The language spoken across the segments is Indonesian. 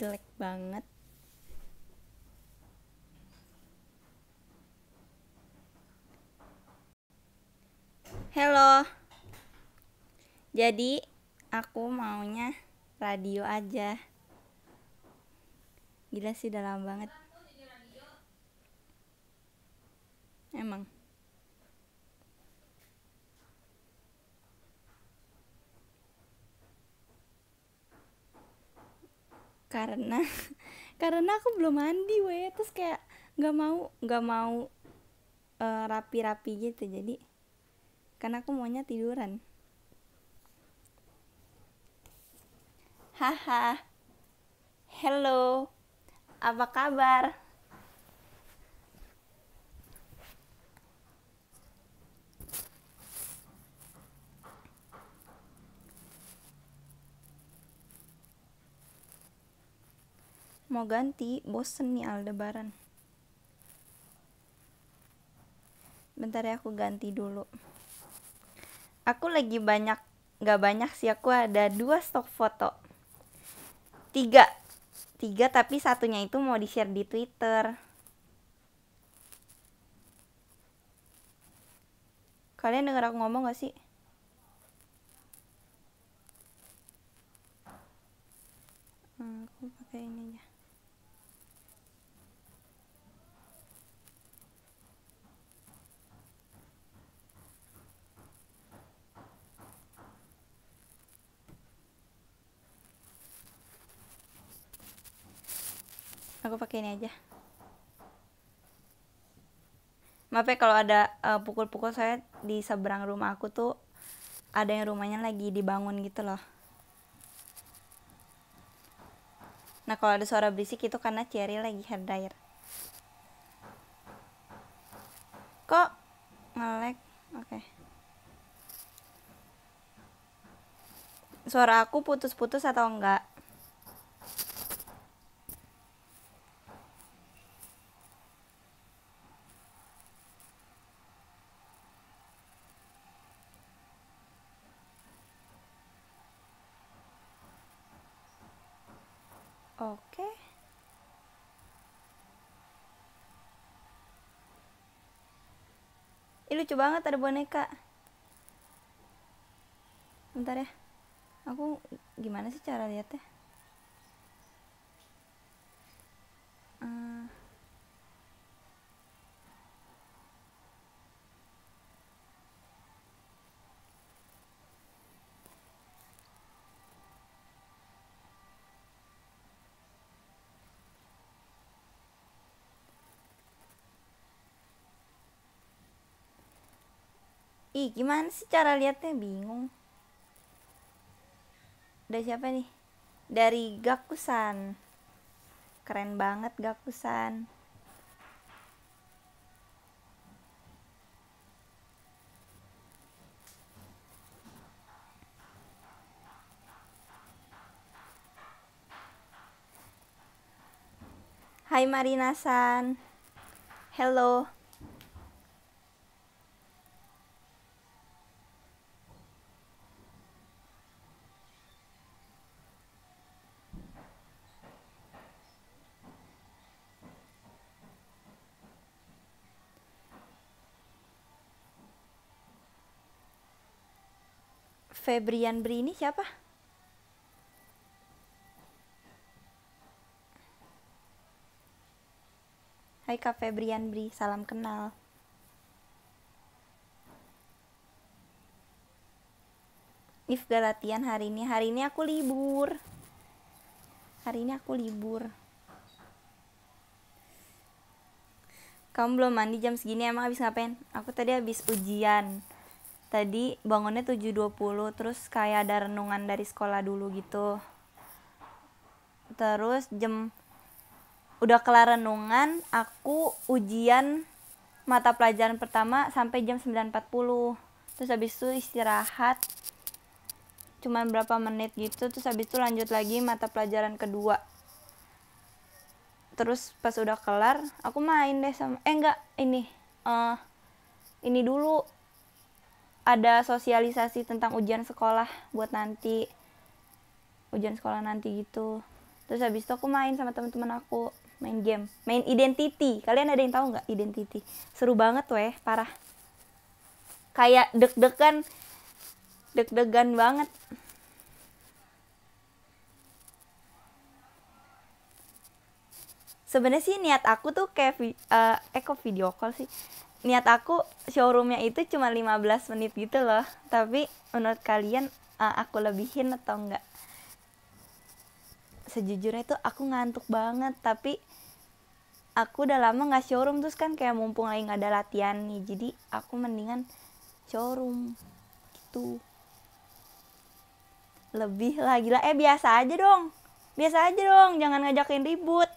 jelek banget Halo Jadi aku maunya radio aja Gila sih dalam banget Emang karena karena aku belum mandi weh terus kayak nggak mau nggak mau uh, rapi-rapi gitu jadi karena aku maunya tiduran haha hello apa kabar mau ganti bosen nih aldebaran bentar ya aku ganti dulu aku lagi banyak gak banyak sih aku ada dua stok foto tiga tiga tapi satunya itu mau di share di twitter kalian dengar aku ngomong gak sih hmm, aku pakai ini aja aku pakai ini aja maaf ya kalau ada eh, pukul-pukul uh, saya di seberang rumah aku tuh ada yang rumahnya lagi dibangun gitu loh nah kalau ada suara berisik itu karena Cherry lagi hair dryer kok ngelek oke okay. suara aku putus-putus atau enggak Oke. Okay. Ih, lucu banget ada boneka. Bentar ya. Aku gimana sih cara lihatnya? Uh. Eh. Ih, gimana sih cara liatnya? Bingung. Udah siapa nih? Dari Gakusan. Keren banget Gakusan. Hai Marina Marinasan. Hello. Febrian Bri ini siapa? Hai Kak Febrian Bri, salam kenal. If gak latihan hari ini, hari ini aku libur. Hari ini aku libur. Kamu belum mandi jam segini emang habis ngapain? Aku tadi habis ujian tadi bangunnya 7.20 terus kayak ada renungan dari sekolah dulu gitu terus jam udah kelar renungan aku ujian mata pelajaran pertama sampai jam 9.40 terus habis itu istirahat cuman berapa menit gitu terus habis itu lanjut lagi mata pelajaran kedua terus pas udah kelar aku main deh sama eh enggak ini uh, ini dulu ada sosialisasi tentang ujian sekolah buat nanti ujian sekolah nanti gitu terus habis itu aku main sama teman-teman aku main game main identity kalian ada yang tahu nggak identity seru banget weh parah kayak deg-degan deg-degan banget sebenarnya sih niat aku tuh kayak uh, eh kok video call sih niat aku showroomnya itu cuma 15 menit gitu loh tapi menurut kalian uh, aku lebihin atau enggak sejujurnya itu aku ngantuk banget tapi aku udah lama nggak showroom terus kan kayak mumpung lagi nggak ada latihan nih jadi aku mendingan showroom gitu lebih lah gila eh biasa aja dong biasa aja dong jangan ngajakin ribut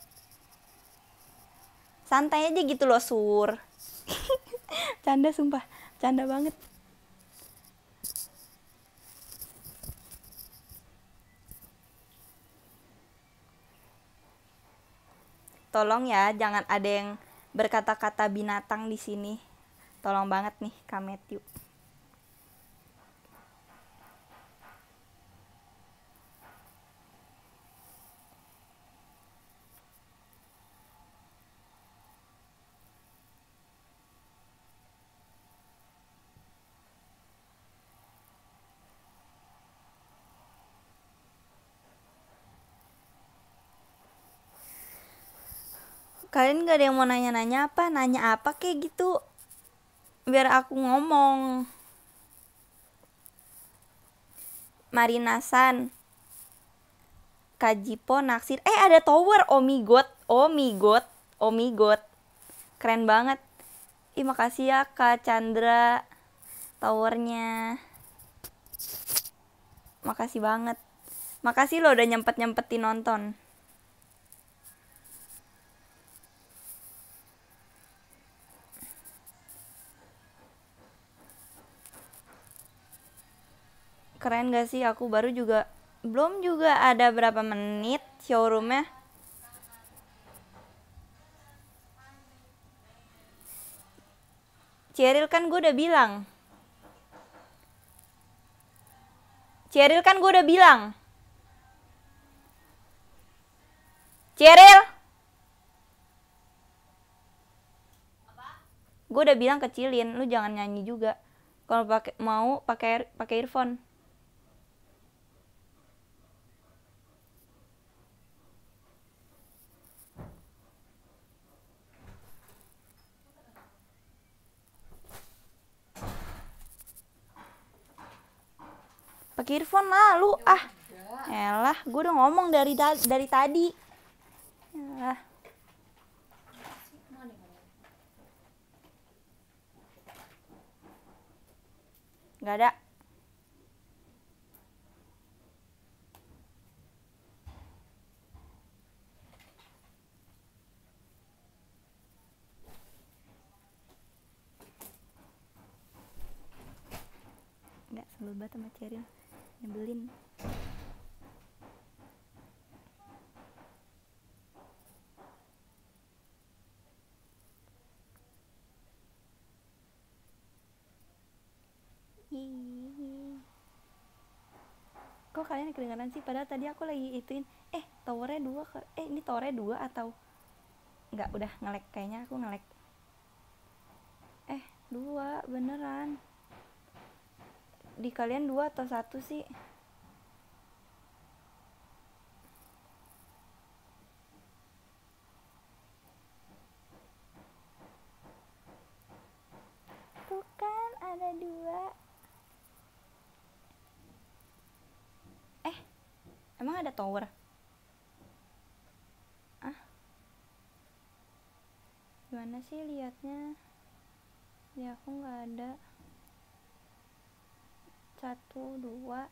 santai aja gitu loh sur canda sumpah canda banget tolong ya jangan ada yang berkata-kata binatang di sini tolong banget nih Kametiu kalian gak ada yang mau nanya-nanya apa nanya apa kayak gitu biar aku ngomong Marinasan Kajipo naksir eh ada tower oh my god oh my god oh my god keren banget Ih makasih ya Kak Chandra towernya makasih banget makasih lo udah nyempet nyempetin nonton keren gak sih aku baru juga belum juga ada berapa menit showroomnya Cheryl kan gue udah bilang Cheryl kan gue udah bilang Cheryl gue udah bilang kecilin lu jangan nyanyi juga kalau mau pakai pakai earphone pakai earphone lah lu ah elah gue udah ngomong dari da dari tadi elah. nggak ada enggak sebel banget sama nyebelin kok kalian kedengaran sih padahal tadi aku lagi ituin eh towernya dua ke eh ini towernya dua atau nggak udah ngelek kayaknya aku ngelek eh dua beneran di kalian dua atau satu sih tuh kan, ada dua eh emang ada tower ah gimana sih liatnya ya aku nggak ada satu dua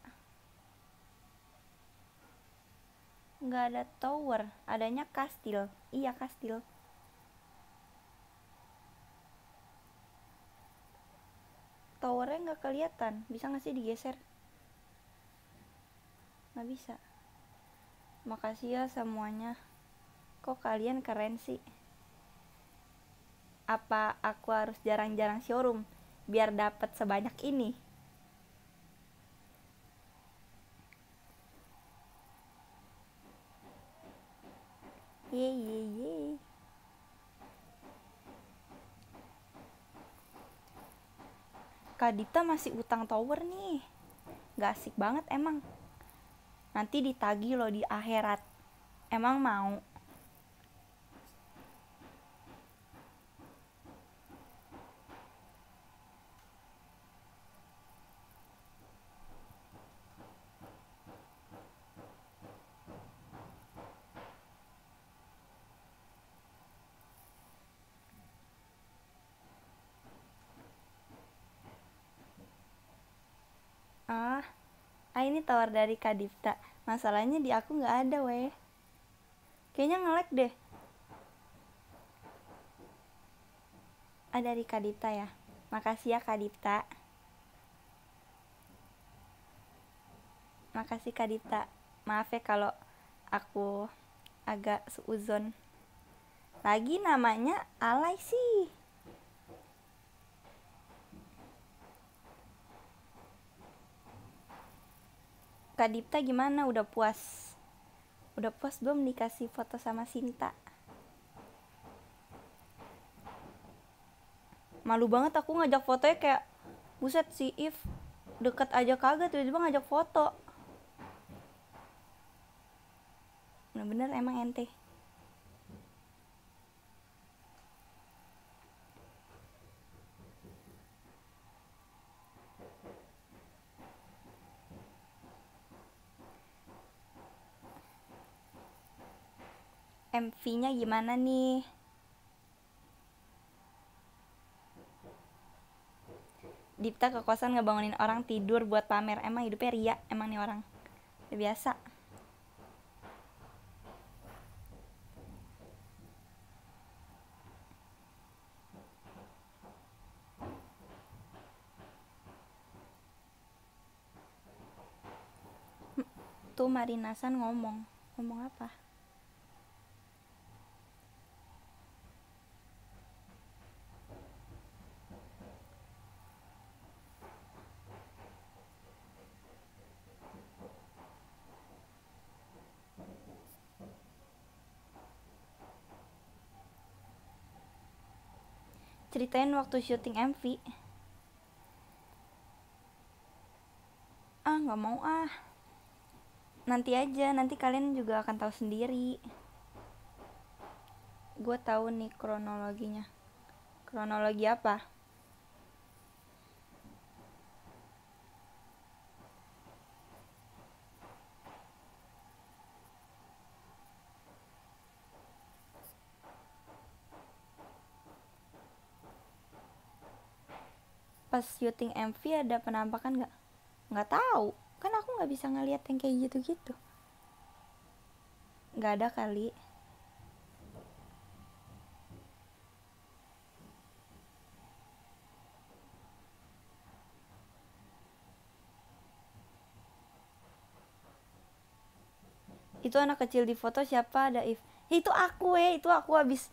nggak ada tower adanya kastil iya kastil towernya nggak kelihatan bisa nggak sih digeser nggak bisa makasih ya semuanya kok kalian keren sih apa aku harus jarang-jarang showroom biar dapat sebanyak ini ye ye ye Kadita masih utang tower nih Gak asik banget emang Nanti ditagi loh di akhirat Emang mau? ah ah ini tawar dari Kadipta. masalahnya di aku nggak ada weh kayaknya ngelek deh ah dari Kadipta ya makasih ya Kadipta. makasih Kadipta. maaf ya kalau aku agak seuzon lagi namanya alay sih Kak Dipta gimana udah puas udah puas belum dikasih foto sama Sinta malu banget aku ngajak fotonya kayak buset si If deket aja kagak tiba-tiba ngajak foto bener-bener emang ente MV-nya gimana nih? Dipta kekuasaan ngebangunin orang tidur buat pamer. Emang hidupnya ria, emang nih orang. Udah biasa. tuh Marinasan ngomong. Ngomong apa? ceritain waktu syuting MV ah nggak mau ah nanti aja nanti kalian juga akan tahu sendiri gue tahu nih kronologinya kronologi apa pas syuting MV ada penampakan nggak nggak tahu kan aku nggak bisa ngeliat yang kayak gitu-gitu nggak ada kali itu anak kecil di foto siapa ada if eh, itu aku eh itu aku abis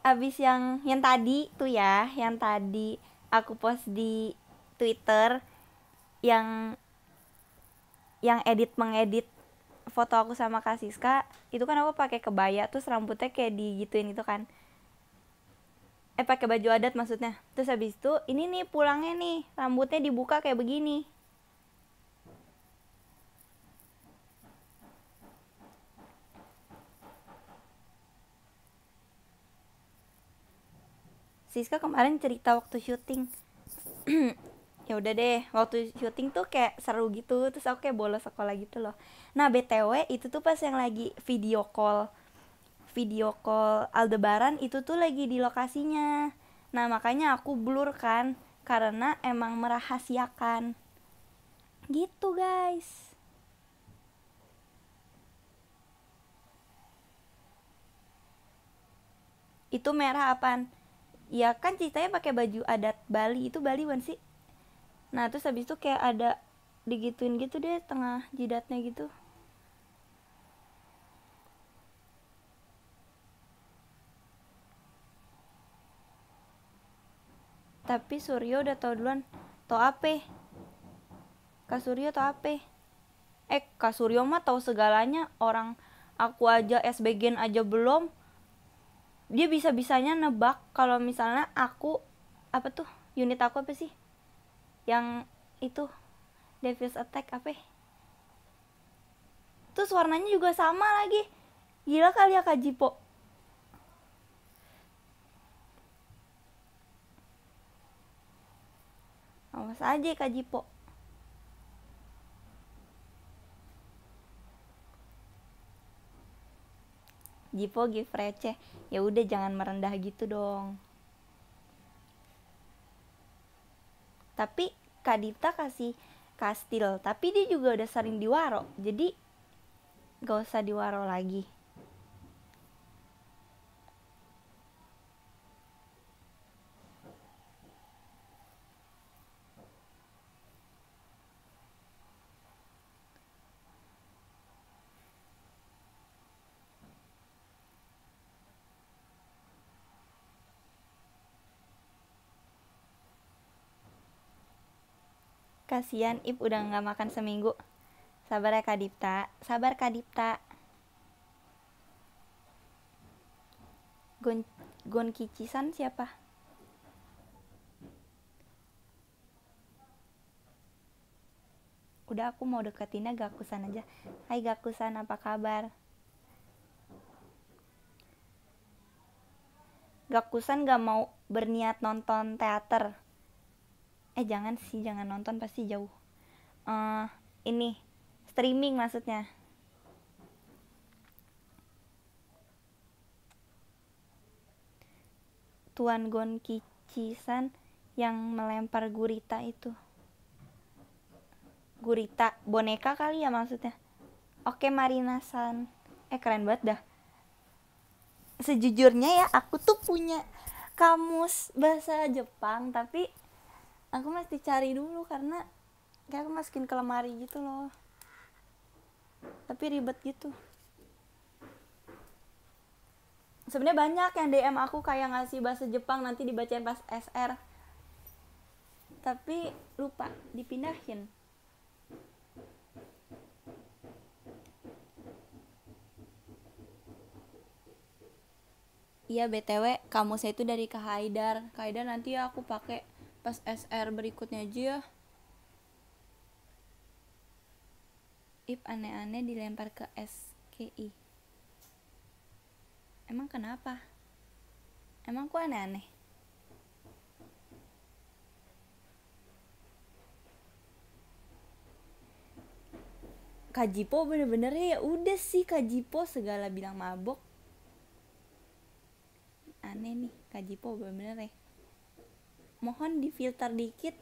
abis yang yang tadi tuh ya yang tadi aku post di Twitter yang yang edit mengedit foto aku sama Kak Siska itu kan aku pakai kebaya terus rambutnya kayak digituin itu kan eh pakai baju adat maksudnya terus habis itu ini nih pulangnya nih rambutnya dibuka kayak begini Siska kemarin cerita waktu syuting ya udah deh waktu syuting tuh kayak seru gitu terus aku kayak bolos sekolah gitu loh nah btw itu tuh pas yang lagi video call video call Aldebaran itu tuh lagi di lokasinya nah makanya aku blur kan karena emang merahasiakan gitu guys itu merah apaan ya kan ceritanya pakai baju adat Bali itu Bali bukan sih nah terus habis itu kayak ada digituin gitu deh tengah jidatnya gitu tapi Suryo udah tau duluan tau apa Kak Suryo tau apa eh Kak Suryo mah tau segalanya orang aku aja SBGN aja belum dia bisa bisanya nebak kalau misalnya aku apa tuh unit aku apa sih yang itu Devil's Attack apa terus warnanya juga sama lagi gila kali ya Kak Jipo awas aja Kak Jipo Jipo gift receh ya udah jangan merendah gitu dong tapi Kak Dipta kasih kastil tapi dia juga udah sering diwaro jadi gak usah diwaro lagi kasihan Ip udah nggak makan seminggu. Sabar ya Kak Dipta, sabar Kak Dipta. Gon, Gon Kicisan siapa? Udah aku mau deketinnya Gakusan aja. Hai Gakusan, apa kabar? Gakusan gak mau berniat nonton teater eh jangan sih jangan nonton pasti jauh uh, ini streaming maksudnya Tuan Gon Kicisan yang melempar gurita itu gurita boneka kali ya maksudnya oke Marina San eh keren banget dah sejujurnya ya aku tuh punya kamus bahasa Jepang tapi aku mesti cari dulu karena kayak aku masukin ke lemari gitu loh tapi ribet gitu sebenarnya banyak yang DM aku kayak ngasih bahasa Jepang nanti dibacain pas SR tapi lupa dipindahin Iya BTW kamu saya itu dari Kak Haidar Kak Haidar nanti aku pakai pas SR berikutnya aja ya if aneh-aneh dilempar ke SKI emang kenapa emang ku aneh-aneh Kajipo bener-bener ya udah sih Kajipo segala bilang mabok aneh nih Kajipo bener-bener ya mohon difilter dikit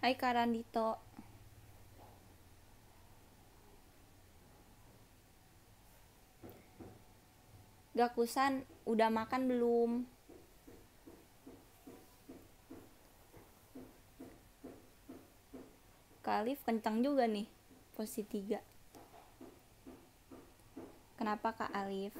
Hai Karandito. Gakusan, udah makan belum? Kalif kencang juga nih, posisi tiga. Kenapa Kak Alif?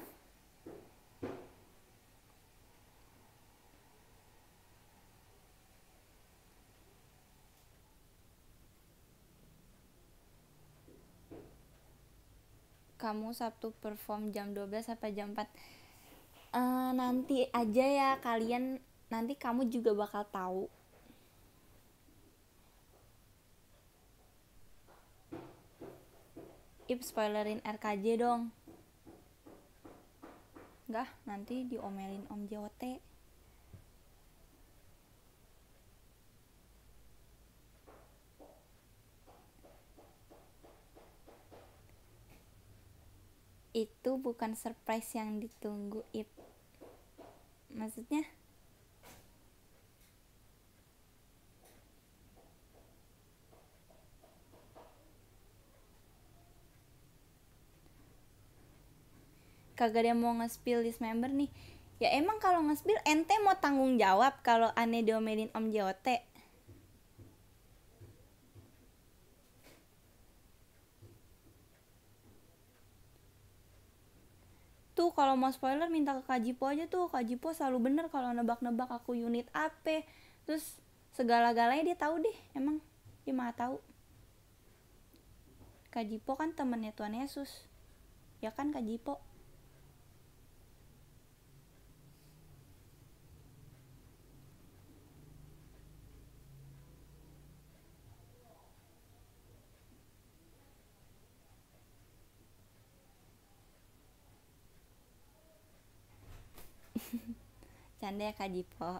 kamu Sabtu perform jam 12 sampai jam 4 uh, eh, nanti aja ya kalian nanti kamu juga bakal tahu Ip spoilerin RKJ dong Enggak, nanti diomelin Om JOT. itu bukan surprise yang ditunggu it maksudnya kagak dia mau nge-spill list member nih ya emang kalau nge-spill ente mau tanggung jawab kalau aneh diomelin om jote. tuh kalau mau spoiler minta ke Kajipo aja tuh Kajipo selalu bener kalau nebak-nebak aku unit AP terus segala-galanya dia tahu deh emang dia mah tahu Kajipo kan temennya Tuhan Yesus ya kan Kajipo Jipo Anda ya Kak Jipo.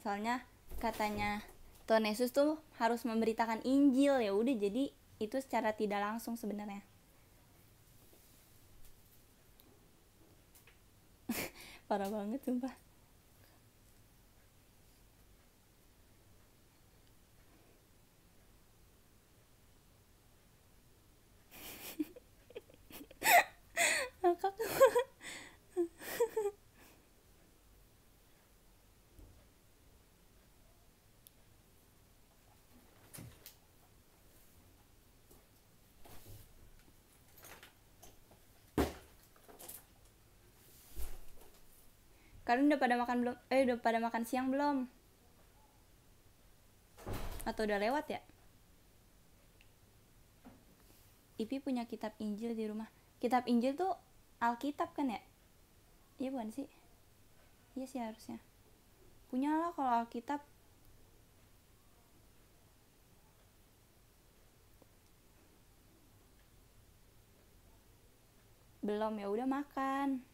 Soalnya katanya Tuhan Yesus tuh harus memberitakan Injil ya udah jadi itu secara tidak langsung sebenarnya. Parah banget sumpah. Kakak kalian udah pada makan belum eh udah pada makan siang belum atau udah lewat ya Ipi punya kitab Injil di rumah kitab Injil tuh Alkitab kan ya iya bukan sih iya sih harusnya punya lah kalau Alkitab belum ya udah makan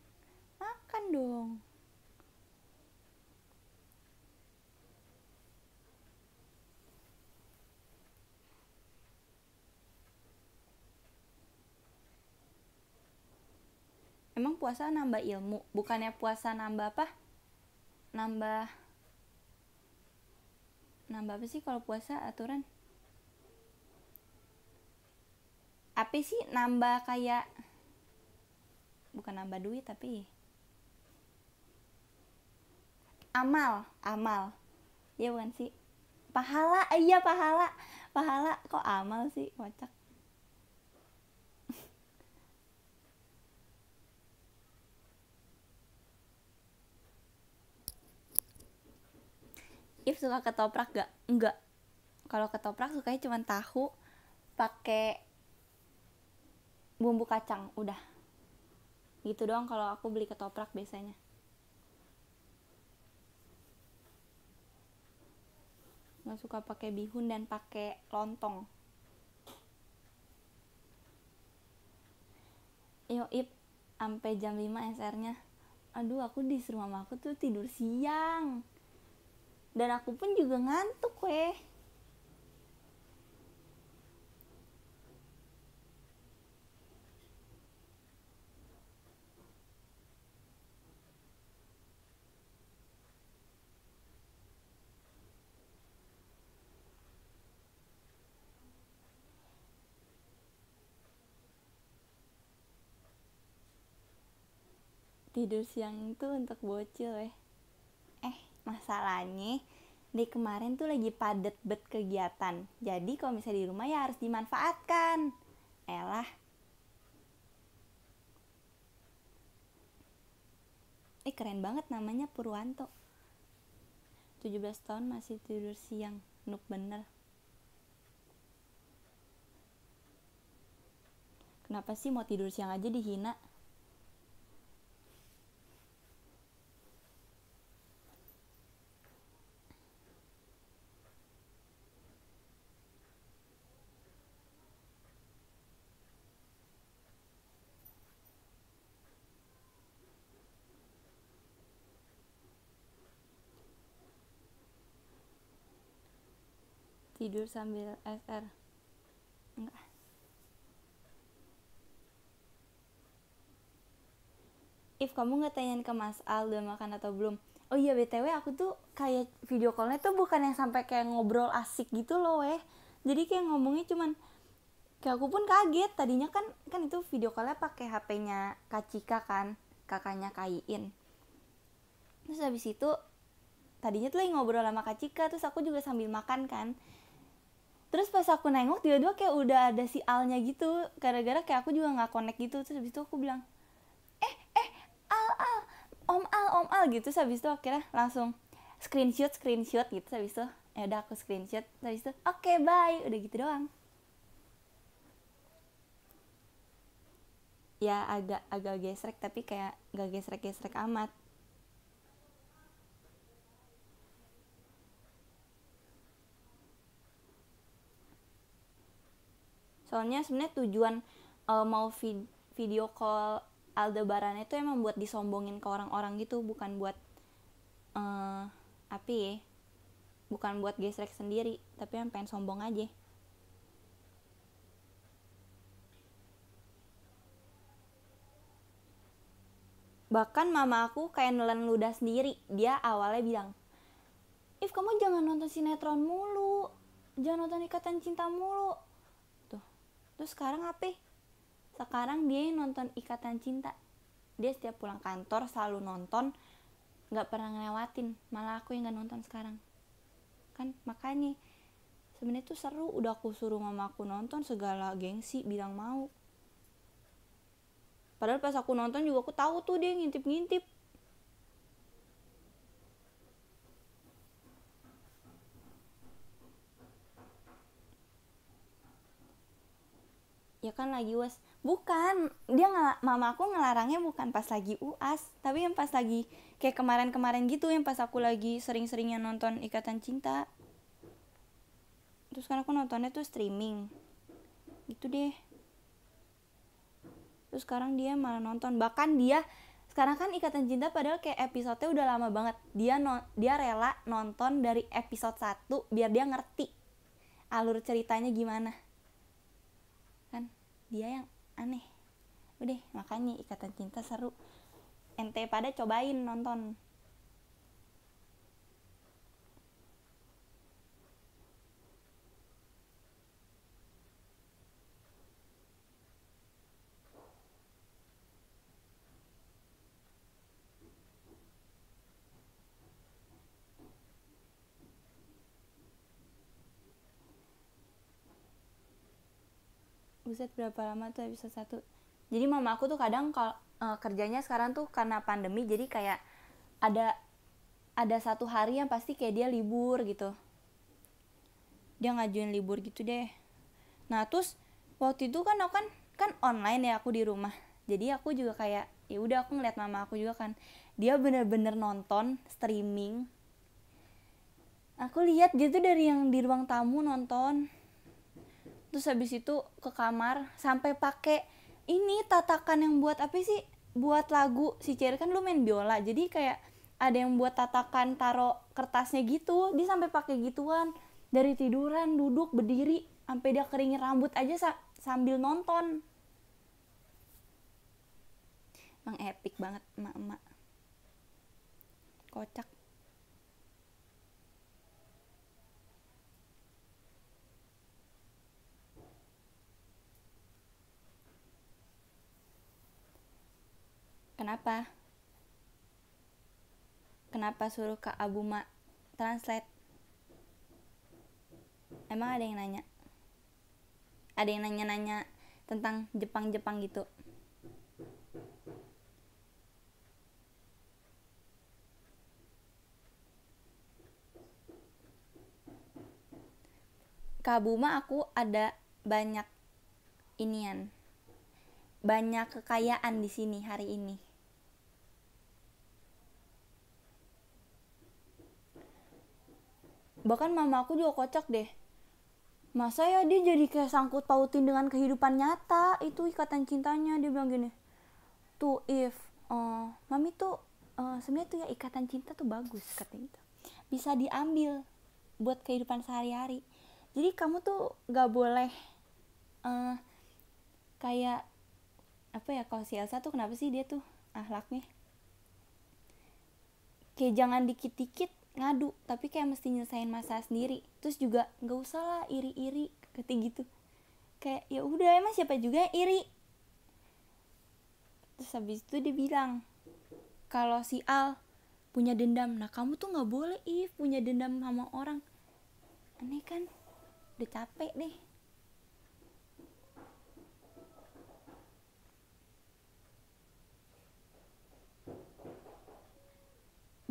makan dong emang puasa nambah ilmu bukannya puasa nambah apa nambah nambah apa sih kalau puasa aturan apa sih nambah kayak bukan nambah duit tapi amal amal ya bukan sih pahala iya pahala pahala kok amal sih kocak If suka ketoprak gak? Enggak. Kalau ketoprak sukanya cuma tahu pakai bumbu kacang, udah. Gitu doang kalau aku beli ketoprak biasanya. Gak suka pakai bihun dan pakai lontong. Yo, Ip, sampai jam 5 SR-nya. Aduh, aku disuruh mama aku tuh tidur siang dan aku pun juga ngantuk weh tidur siang itu untuk bocil eh masalahnya di kemarin tuh lagi padet bet kegiatan jadi kalau misalnya di rumah ya harus dimanfaatkan elah eh keren banget namanya Purwanto 17 tahun masih tidur siang nuk bener kenapa sih mau tidur siang aja dihina tidur sambil sr. enggak if kamu nggak tanyain ke Mas Al udah makan atau belum oh iya btw aku tuh kayak video callnya tuh bukan yang sampai kayak ngobrol asik gitu loh weh jadi kayak ngomongnya cuman kayak aku pun kaget tadinya kan kan itu video callnya pakai HP-nya Kak kan kakaknya Kaiin. terus habis itu tadinya tuh lagi ngobrol sama Kacika, Cika terus aku juga sambil makan kan terus pas aku nengok dia dua kayak udah ada si Alnya gitu gara-gara kayak aku juga nggak connect gitu terus habis itu aku bilang eh eh Al Al Om Al Om Al gitu terus habis itu akhirnya langsung screenshot screenshot gitu terus habis itu ya udah aku screenshot terus habis itu oke okay, bye udah gitu doang ya agak agak gesrek tapi kayak gak gesrek gesrek amat soalnya sebenarnya tujuan uh, mau vid video call Aldebaran itu emang buat disombongin ke orang-orang gitu bukan buat uh, eh, api ya bukan buat gesrek sendiri tapi yang pengen sombong aja bahkan mama aku kayak nelen ludah sendiri dia awalnya bilang if kamu jangan nonton sinetron mulu jangan nonton ikatan cinta mulu terus sekarang apa sekarang dia yang nonton ikatan cinta dia setiap pulang kantor selalu nonton nggak pernah ngelewatin malah aku yang nggak nonton sekarang kan makanya sebenarnya tuh seru udah aku suruh mama aku nonton segala gengsi bilang mau padahal pas aku nonton juga aku tahu tuh dia ngintip-ngintip ya kan lagi uas bukan dia ngel mama aku ngelarangnya bukan pas lagi uas tapi yang pas lagi kayak kemarin-kemarin gitu yang pas aku lagi sering-seringnya nonton ikatan cinta terus kan aku nontonnya tuh streaming gitu deh terus sekarang dia malah nonton bahkan dia sekarang kan ikatan cinta padahal kayak episode-nya udah lama banget dia no, dia rela nonton dari episode 1 biar dia ngerti alur ceritanya gimana dia yang aneh udah makanya ikatan cinta seru ente pada cobain nonton buset berapa lama tuh episode satu jadi mama aku tuh kadang kalau uh, eh, kerjanya sekarang tuh karena pandemi jadi kayak ada ada satu hari yang pasti kayak dia libur gitu dia ngajuin libur gitu deh nah terus waktu itu kan aku kan kan online ya aku di rumah jadi aku juga kayak ya udah aku ngeliat mama aku juga kan dia bener-bener nonton streaming aku lihat dia tuh dari yang di ruang tamu nonton terus habis itu ke kamar sampai pakai ini tatakan yang buat apa sih buat lagu si Cherry kan lu main biola jadi kayak ada yang buat tatakan taro kertasnya gitu dia sampai pakai gituan dari tiduran duduk berdiri sampai dia keringin rambut aja sa sambil nonton emang epic banget emak-emak kocak Kenapa? Kenapa suruh Kak abuma translate? Emang ada yang nanya? Ada yang nanya-nanya tentang Jepang-Jepang gitu? Kak Kabuma aku ada banyak inian. Banyak kekayaan di sini hari ini. bahkan mama aku juga kocak deh masa ya dia jadi kayak sangkut pautin dengan kehidupan nyata itu ikatan cintanya dia bilang gini tuh if uh, mami tuh uh, sebenarnya tuh ya ikatan cinta tuh bagus katanya gitu bisa diambil buat kehidupan sehari-hari jadi kamu tuh gak boleh uh, kayak apa ya kalau si Elsa tuh kenapa sih dia tuh ahlaknya kayak jangan dikit-dikit ngadu tapi kayak mesti nyelesain masalah sendiri terus juga nggak usah lah iri-iri ketik gitu kayak ya udah emang siapa juga iri terus habis itu dia bilang kalau si Al punya dendam nah kamu tuh nggak boleh if punya dendam sama orang aneh kan udah capek deh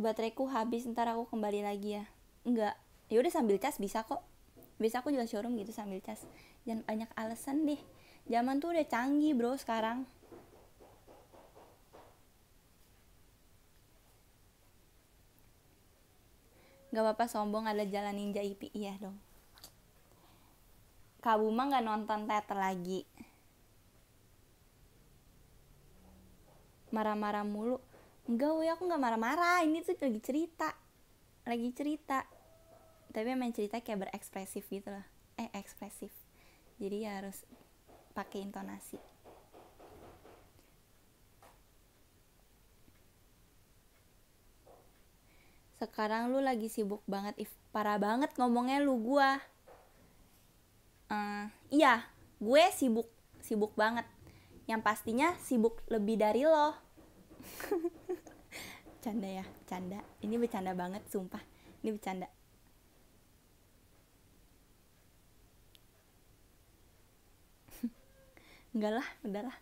baterai habis ntar aku kembali lagi ya enggak ya udah sambil cas bisa kok Bisa aku juga showroom gitu sambil cas jangan banyak alasan deh zaman tuh udah canggih bro sekarang Gak apa-apa sombong ada jalan ninja IP iya dong. Buma gak nonton teater lagi. Marah-marah mulu enggak woi aku enggak marah-marah ini tuh lagi cerita lagi cerita tapi main cerita kayak berekspresif gitu loh eh ekspresif jadi ya harus pakai intonasi sekarang lu lagi sibuk banget if parah banget ngomongnya lu gua uh, iya gue sibuk sibuk banget yang pastinya sibuk lebih dari lo canda ya canda ini bercanda banget sumpah ini bercanda enggak lah udahlah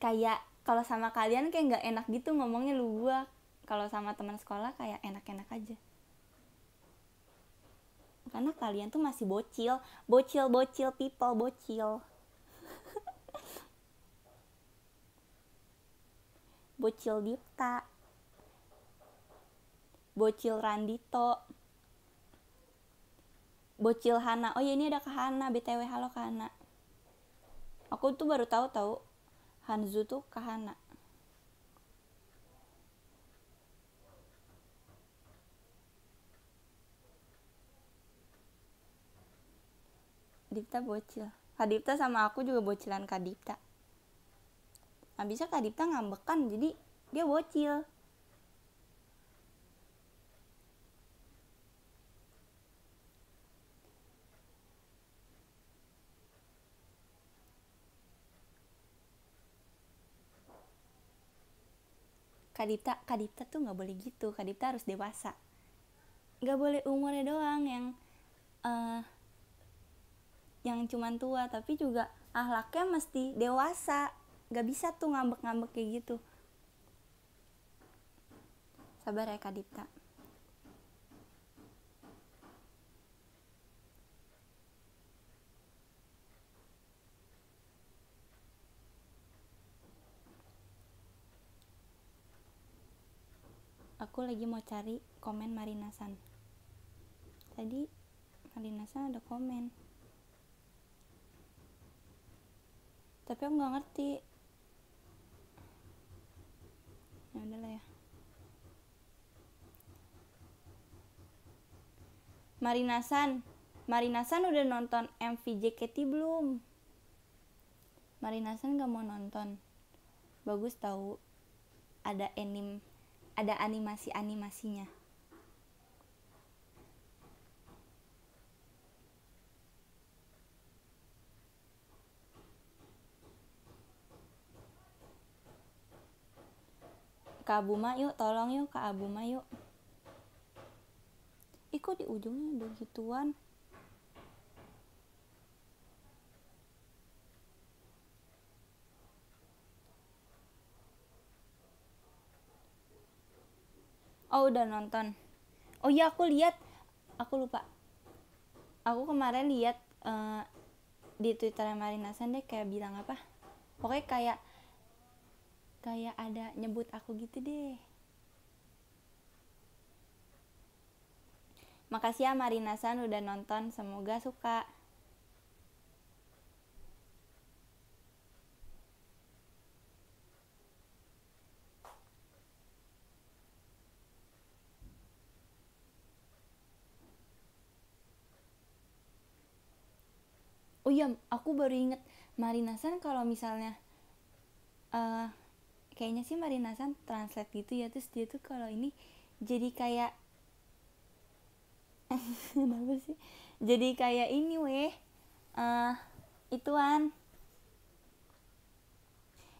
kayak kalau sama kalian kayak nggak enak gitu ngomongnya lu gua kalau sama teman sekolah kayak enak-enak aja karena kalian tuh masih bocil bocil bocil people bocil Bocil Dipta, Bocil Randito, Bocil Hana. Oh ya ini ada ke Hana, BTW halo ke Hana. Aku tuh baru tahu tahu Hanzu tuh ke Hana. Dipta bocil. Kadipta sama aku juga bocilan Kadipta habisnya Kak Dipta ngambekan jadi dia bocil Kadipta, Kadipta tuh nggak boleh gitu. Kadipta harus dewasa. Nggak boleh umurnya doang yang uh, yang cuman tua, tapi juga ahlaknya mesti dewasa nggak bisa tuh ngambek-ngambek kayak gitu sabar ya Kak Dipta aku lagi mau cari komen Marinasan tadi Marinasan ada komen tapi aku nggak ngerti ya udahlah ya Marinasan Marinasan udah nonton MV JKT belum? Marinasan gak mau nonton bagus tahu ada anim ada animasi animasinya Kak Abuma yuk tolong yuk Kak Abuma yuk Ih di ujungnya ada gituan Oh udah nonton Oh iya aku lihat Aku lupa Aku kemarin lihat uh, Di Twitter Marina Sande kayak bilang apa Pokoknya kayak kayak ada nyebut aku gitu deh Makasih ya Marina San udah nonton, semoga suka. Oh iya, aku baru inget Marina San kalau misalnya uh, kayaknya sih Marina San translate gitu ya terus dia tuh kalau ini jadi kayak apa sih jadi kayak ini weh uh, ituan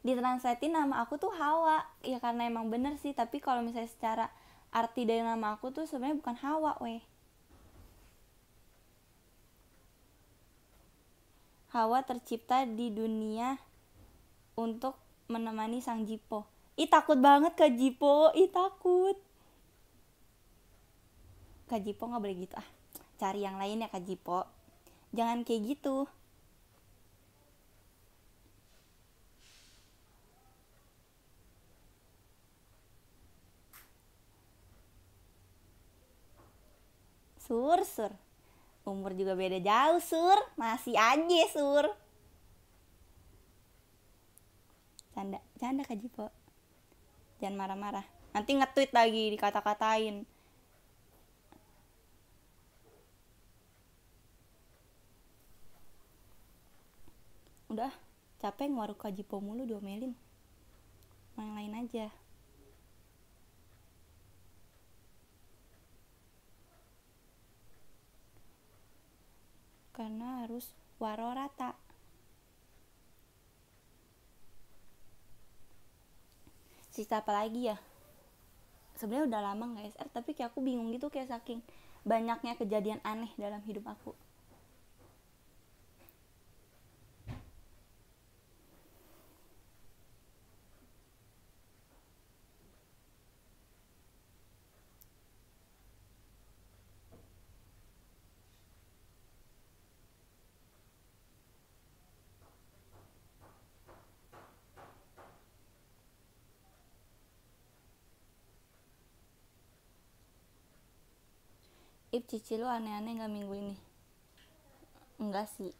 ditranslatein nama aku tuh Hawa ya karena emang bener sih tapi kalau misalnya secara arti dari nama aku tuh sebenarnya bukan Hawa weh Hawa tercipta di dunia untuk menemani sang Jipo. Ih takut banget Kak Jipo, ih takut. Kak Jipo nggak boleh gitu ah. Cari yang lain ya Kak Jipo. Jangan kayak gitu. Sur, sur. Umur juga beda jauh, sur. Masih aja, sur. canda canda kak Jipo jangan marah-marah nanti nge-tweet lagi dikata-katain udah capek ngwaru kak Jipo mulu diomelin main lain aja karena harus waro rata cerita apa lagi ya sebenarnya udah lama nggak SR tapi kayak aku bingung gitu kayak saking banyaknya kejadian aneh dalam hidup aku cici lu aneh-aneh gak minggu ini? Enggak sih.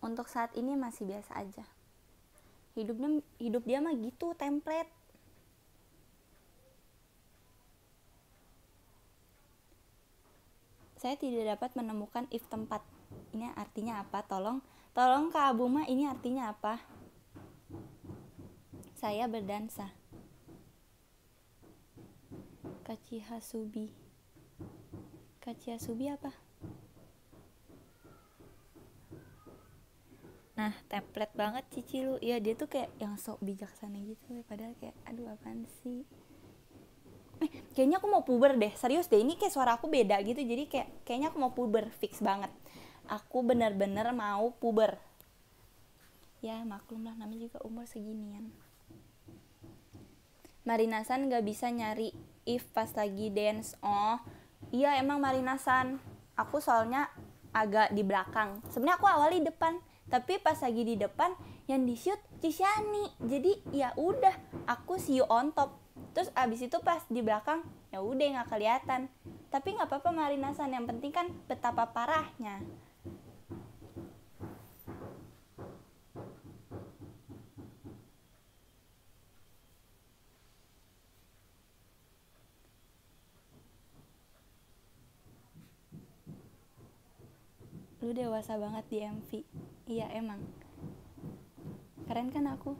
Untuk saat ini masih biasa aja. Hidupnya hidup dia mah gitu, template. Saya tidak dapat menemukan if tempat. Ini artinya apa? Tolong, tolong Kak Abuma ini artinya apa? Saya berdansa. Kacihasubi. Hasubi Kacia Subi apa? Nah, template banget Cici lu. Iya, dia tuh kayak yang sok bijaksana gitu. Ya. Padahal kayak, aduh apaan sih? Eh, kayaknya aku mau puber deh. Serius deh, ini kayak suara aku beda gitu. Jadi kayak, kayaknya aku mau puber. Fix banget. Aku bener-bener mau puber. Ya, maklum lah. Namanya juga umur seginian. Marinasan gak bisa nyari if pas lagi dance. Oh, iya emang Marinasan aku soalnya agak di belakang sebenarnya aku awali depan tapi pas lagi di depan yang di shoot Cisyani jadi ya udah aku see you on top terus abis itu pas di belakang ya udah nggak kelihatan tapi nggak apa-apa Marinasan yang penting kan betapa parahnya lu dewasa banget di MV iya emang keren kan aku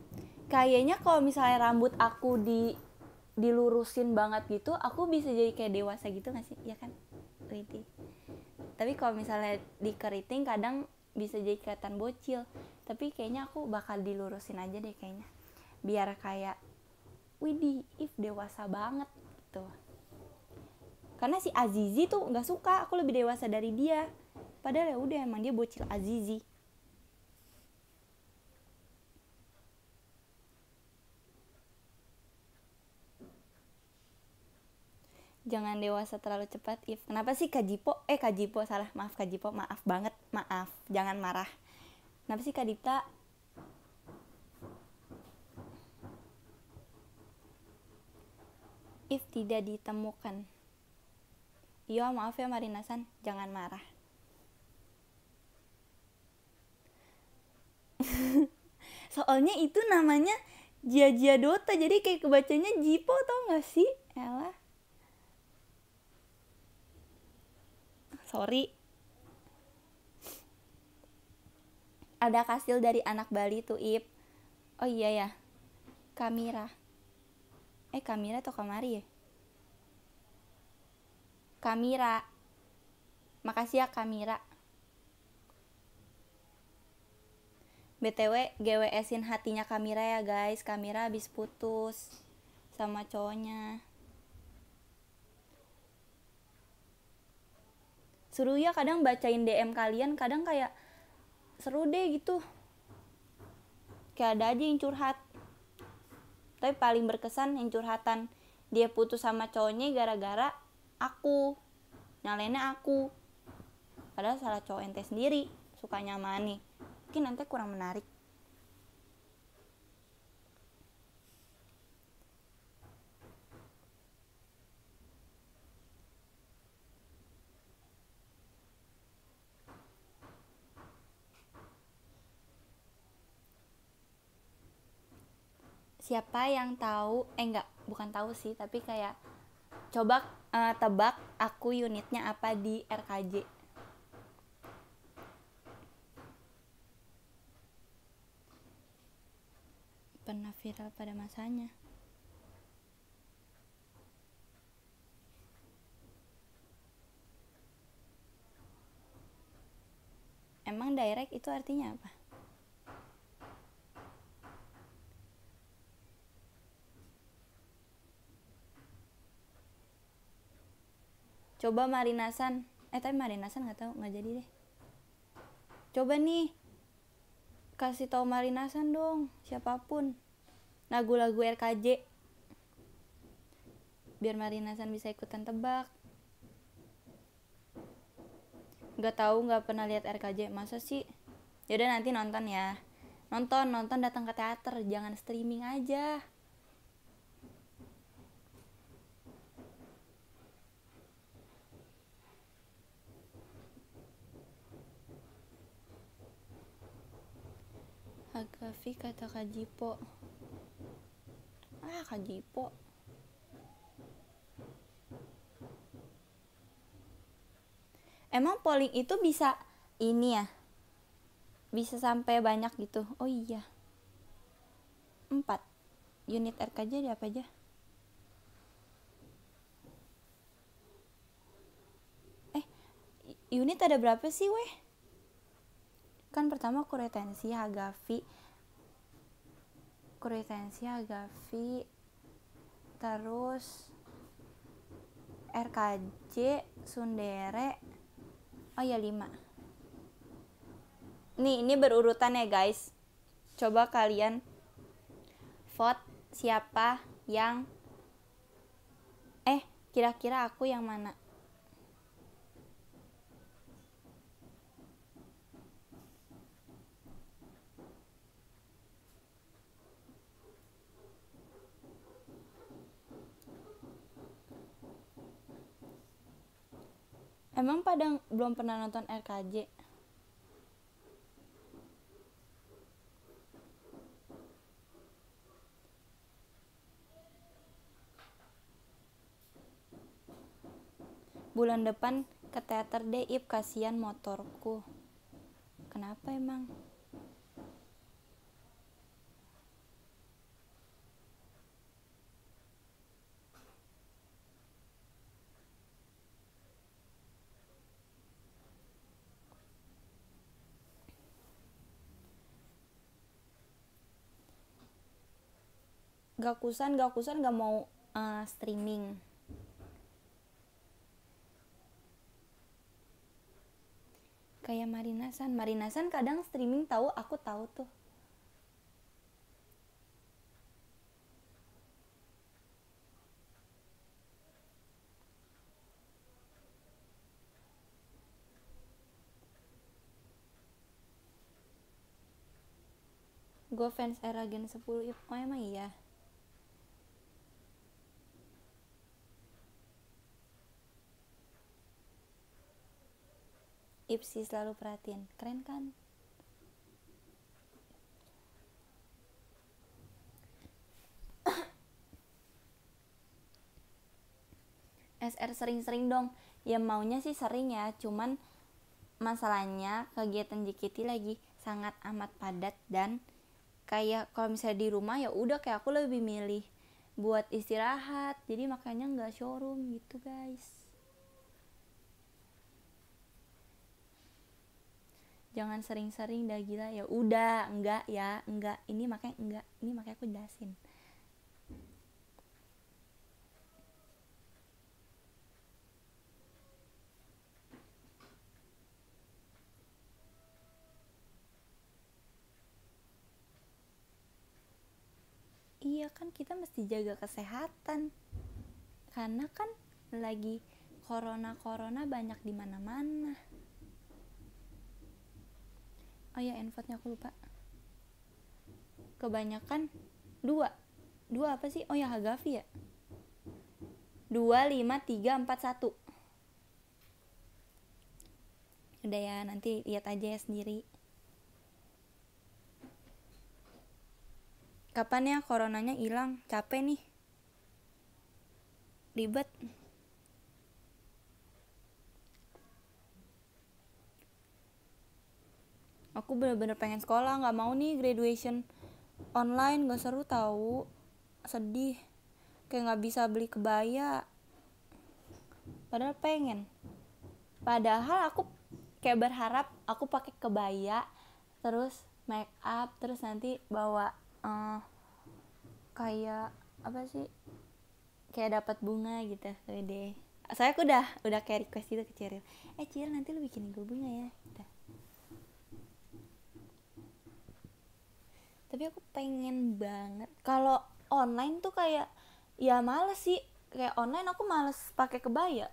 kayaknya kalau misalnya rambut aku di dilurusin banget gitu aku bisa jadi kayak dewasa gitu gak sih ya kan Riti. tapi kalau misalnya dikeriting kadang bisa jadi kelihatan bocil tapi kayaknya aku bakal dilurusin aja deh kayaknya biar kayak Widi if dewasa banget gitu karena si Azizi tuh nggak suka aku lebih dewasa dari dia padahal ya udah emang dia bocil Azizi jangan dewasa terlalu cepat if kenapa sih Kajipo? eh Kajipo salah maaf Kajipo, maaf banget maaf jangan marah kenapa sih Kadita? if tidak ditemukan iya maaf ya Marinasan jangan marah soalnya itu namanya Jia-Jia Dota jadi kayak kebacanya Jipo tau gak sih Elah sorry ada kasil dari anak Bali tuh Ip oh iya ya Kamira eh Kamira atau Kamari ya Kamira makasih ya Kamira BTW GWSin hatinya kamera ya guys. Kamera habis putus sama cowoknya. Seru ya kadang bacain DM kalian, kadang kayak seru deh gitu. Kayak ada aja yang curhat. Tapi paling berkesan yang curhatan dia putus sama cowoknya gara-gara aku. Nyalainnya aku. Padahal salah cowok ente sendiri, suka nih mungkin nanti kurang menarik siapa yang tahu eh enggak bukan tahu sih tapi kayak coba uh, tebak aku unitnya apa di RKJ pernah viral pada masanya. Emang direct itu artinya apa? Coba marinasan. Eh tapi marinasan nggak tahu nggak jadi deh. Coba nih kasih tahu marinasan dong siapapun lagu-lagu RKJ biar Marina bisa ikutan tebak nggak tahu nggak pernah lihat RKJ masa sih yaudah nanti nonton ya nonton nonton datang ke teater jangan streaming aja Agafi kata Kajipo ah Kak Jipo emang polling itu bisa ini ya bisa sampai banyak gitu oh iya empat unit RKJ di apa aja eh unit ada berapa sih weh kan pertama aku retensi hagafi Kuritensia Gavi terus RKJ Sundere oh ya lima. nih ini berurutan ya guys coba kalian vote siapa yang eh kira-kira aku yang mana Emang pada belum pernah nonton RKJ? Bulan depan ke teater deh, Ip. Kasihan motorku. Kenapa emang? gakusan gakusan gak mau uh, streaming kayak Marinasan Marinasan kadang streaming tahu aku tahu tuh gue fans era gen 10 oh emang iya Ipsi selalu perhatian, keren kan SR sering-sering dong ya maunya sih sering ya cuman masalahnya kegiatan JKT lagi sangat amat padat dan kayak kalau misalnya di rumah ya udah kayak aku lebih milih buat istirahat jadi makanya nggak showroom gitu guys jangan sering-sering dah gila ya udah enggak ya enggak ini makanya enggak ini makanya aku jelasin iya kan kita mesti jaga kesehatan karena kan lagi corona corona banyak di mana-mana oh ya enfatnya aku lupa kebanyakan dua dua apa sih oh ya hagafi ya dua lima tiga empat satu udah ya nanti lihat aja ya sendiri kapan ya coronanya hilang capek nih ribet aku bener-bener pengen sekolah nggak mau nih graduation online gak seru tahu sedih kayak nggak bisa beli kebaya padahal pengen padahal aku kayak berharap aku pakai kebaya terus make up terus nanti bawa uh, kayak apa sih kayak dapat bunga gitu deh saya aku udah udah kayak request itu ke Ciril eh Ciril nanti lu bikin gue bunga ya tapi aku pengen banget kalau online tuh kayak ya males sih kayak online aku males pakai kebaya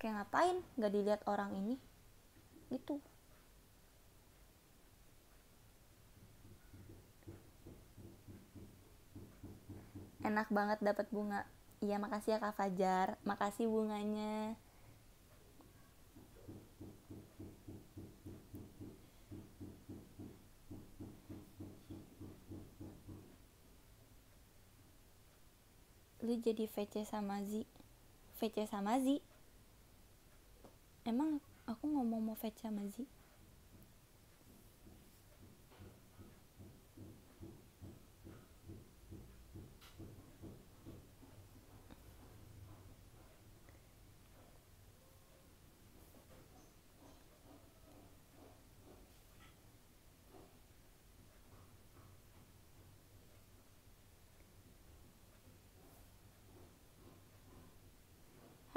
kayak ngapain nggak dilihat orang ini gitu enak banget dapat bunga iya makasih ya kak Fajar makasih bunganya lu jadi VC sama Z VC sama Z emang aku ngomong mau VC sama Z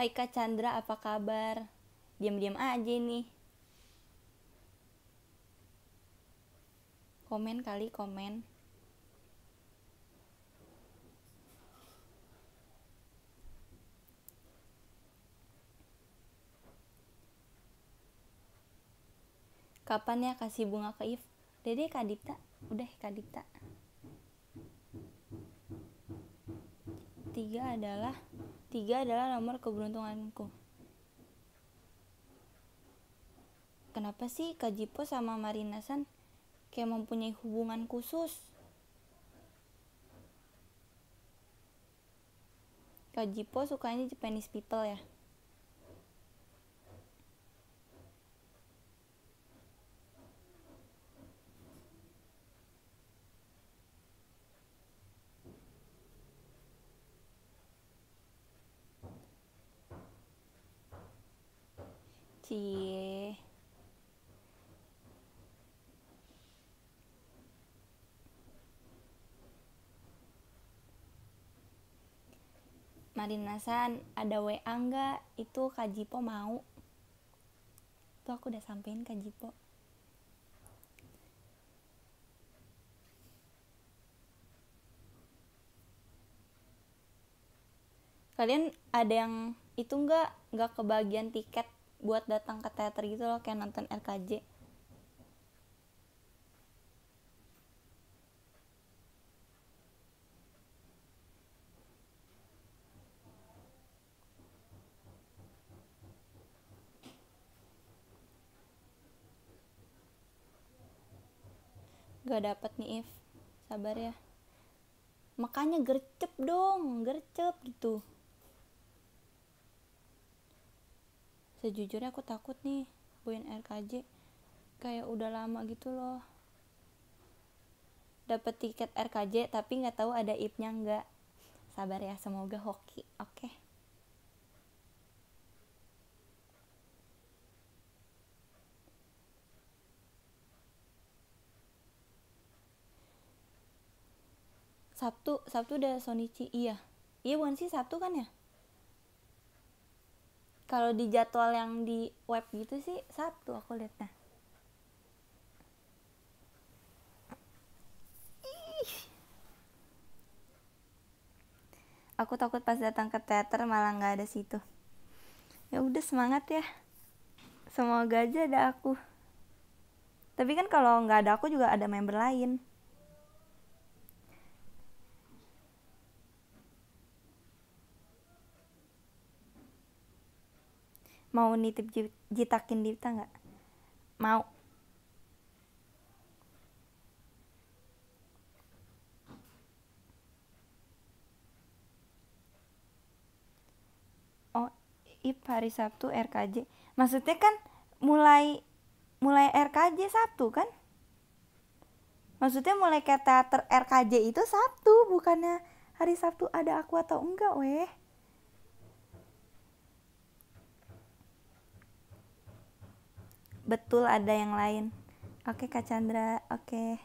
Hai Kak Chandra, apa kabar? Diam-diam aja nih. Komen kali, komen. Kapan ya kasih bunga ke If? Dede Kak udah Kak Tiga adalah Tiga adalah nomor keberuntunganku. Kenapa sih Kajipo sama Marina San kayak mempunyai hubungan khusus? Kajipo sukanya Japanese people ya? Cie. Marinasan, ada WA enggak? Itu Kak Jipo mau. Tuh aku udah sampein Kak Jipo. Kalian ada yang itu enggak? Enggak kebagian tiket buat datang ke teater gitu loh kayak nonton RKJ gak dapet nih if sabar ya makanya gercep dong gercep gitu sejujurnya aku takut nih buin RKJ kayak udah lama gitu loh dapat tiket RKJ tapi nggak tahu ada ipnya nggak sabar ya semoga hoki oke okay. Sabtu Sabtu udah Sonichi iya iya bukan sih Sabtu kan ya kalau di jadwal yang di web gitu sih Sabtu aku lihatnya aku takut pas datang ke teater malah nggak ada situ ya udah semangat ya semoga aja ada aku tapi kan kalau nggak ada aku juga ada member lain mau nitip jitakin Dita nggak mau oh ip hari Sabtu RKJ maksudnya kan mulai mulai RKJ Sabtu kan maksudnya mulai ke teater RKJ itu Sabtu bukannya hari Sabtu ada aku atau enggak weh betul ada yang lain oke Kak Chandra oke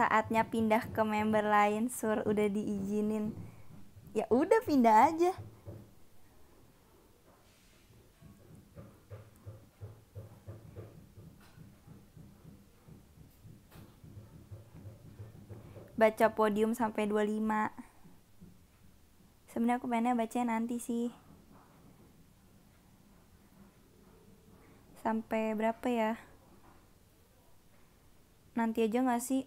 saatnya pindah ke member lain sur udah diizinin ya udah pindah aja baca podium sampai 25 sebenarnya aku pengennya baca nanti sih sampai berapa ya nanti aja gak sih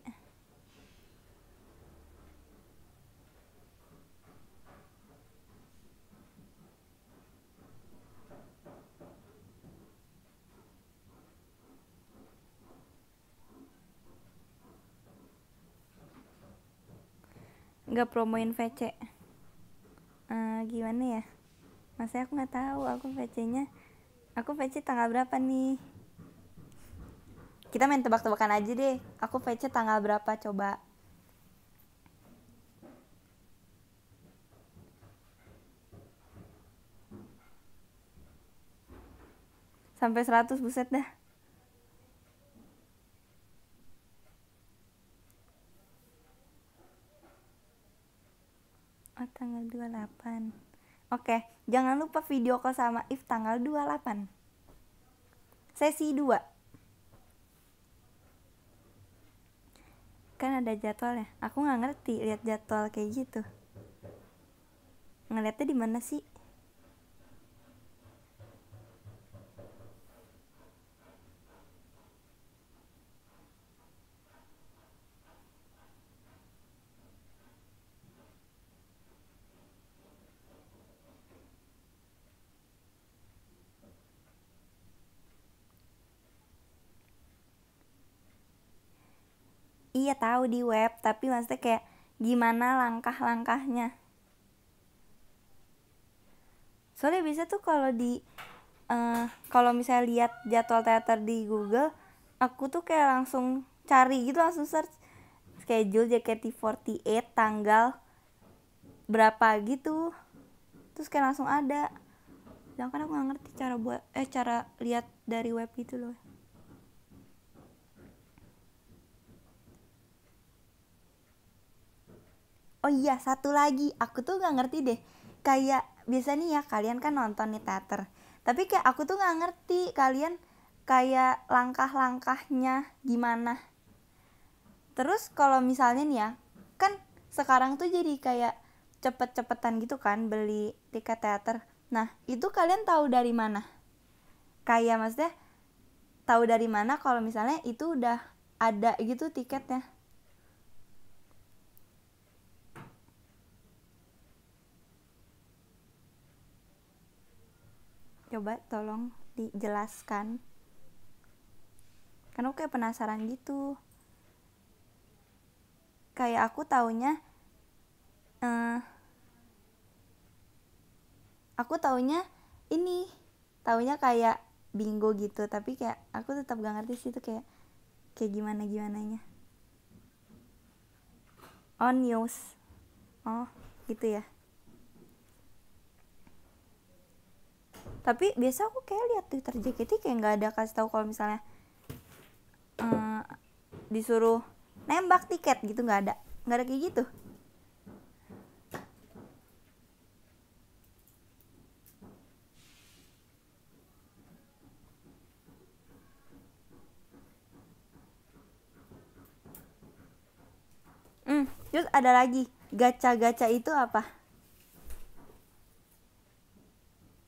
nggak promoin VC uh, eh, gimana ya masa aku nggak tahu aku VC nya aku VC tanggal berapa nih kita main tebak-tebakan aja deh aku VC tanggal berapa coba sampai 100 buset dah Oh, tanggal 28. Oke, jangan lupa video call sama If tanggal 28. Sesi 2. Kan ada jadwal ya, Aku nggak ngerti lihat jadwal kayak gitu. ngelihatnya di mana sih? iya tahu di web tapi maksudnya kayak gimana langkah-langkahnya soalnya bisa tuh kalau di uh, kalau misalnya lihat jadwal teater di Google aku tuh kayak langsung cari gitu langsung search schedule JKT48 tanggal berapa gitu terus kayak langsung ada sedangkan aku nggak ngerti cara buat eh cara lihat dari web gitu loh oh iya satu lagi aku tuh nggak ngerti deh kayak biasa nih ya kalian kan nonton di teater tapi kayak aku tuh nggak ngerti kalian kayak langkah-langkahnya gimana terus kalau misalnya nih ya kan sekarang tuh jadi kayak cepet-cepetan gitu kan beli tiket teater nah itu kalian tahu dari mana kayak maksudnya tahu dari mana kalau misalnya itu udah ada gitu tiketnya coba tolong dijelaskan karena aku kayak penasaran gitu kayak aku taunya uh, aku taunya ini taunya kayak bingo gitu tapi kayak aku tetap gak ngerti sih itu kayak kayak gimana gimana nya on news oh gitu ya tapi biasa aku kayak lihat Twitter JKT kayak nggak ada kasih tahu kalau misalnya uh, disuruh nembak tiket gitu nggak ada nggak ada kayak gitu Hmm, terus ada lagi gacha-gacha itu apa?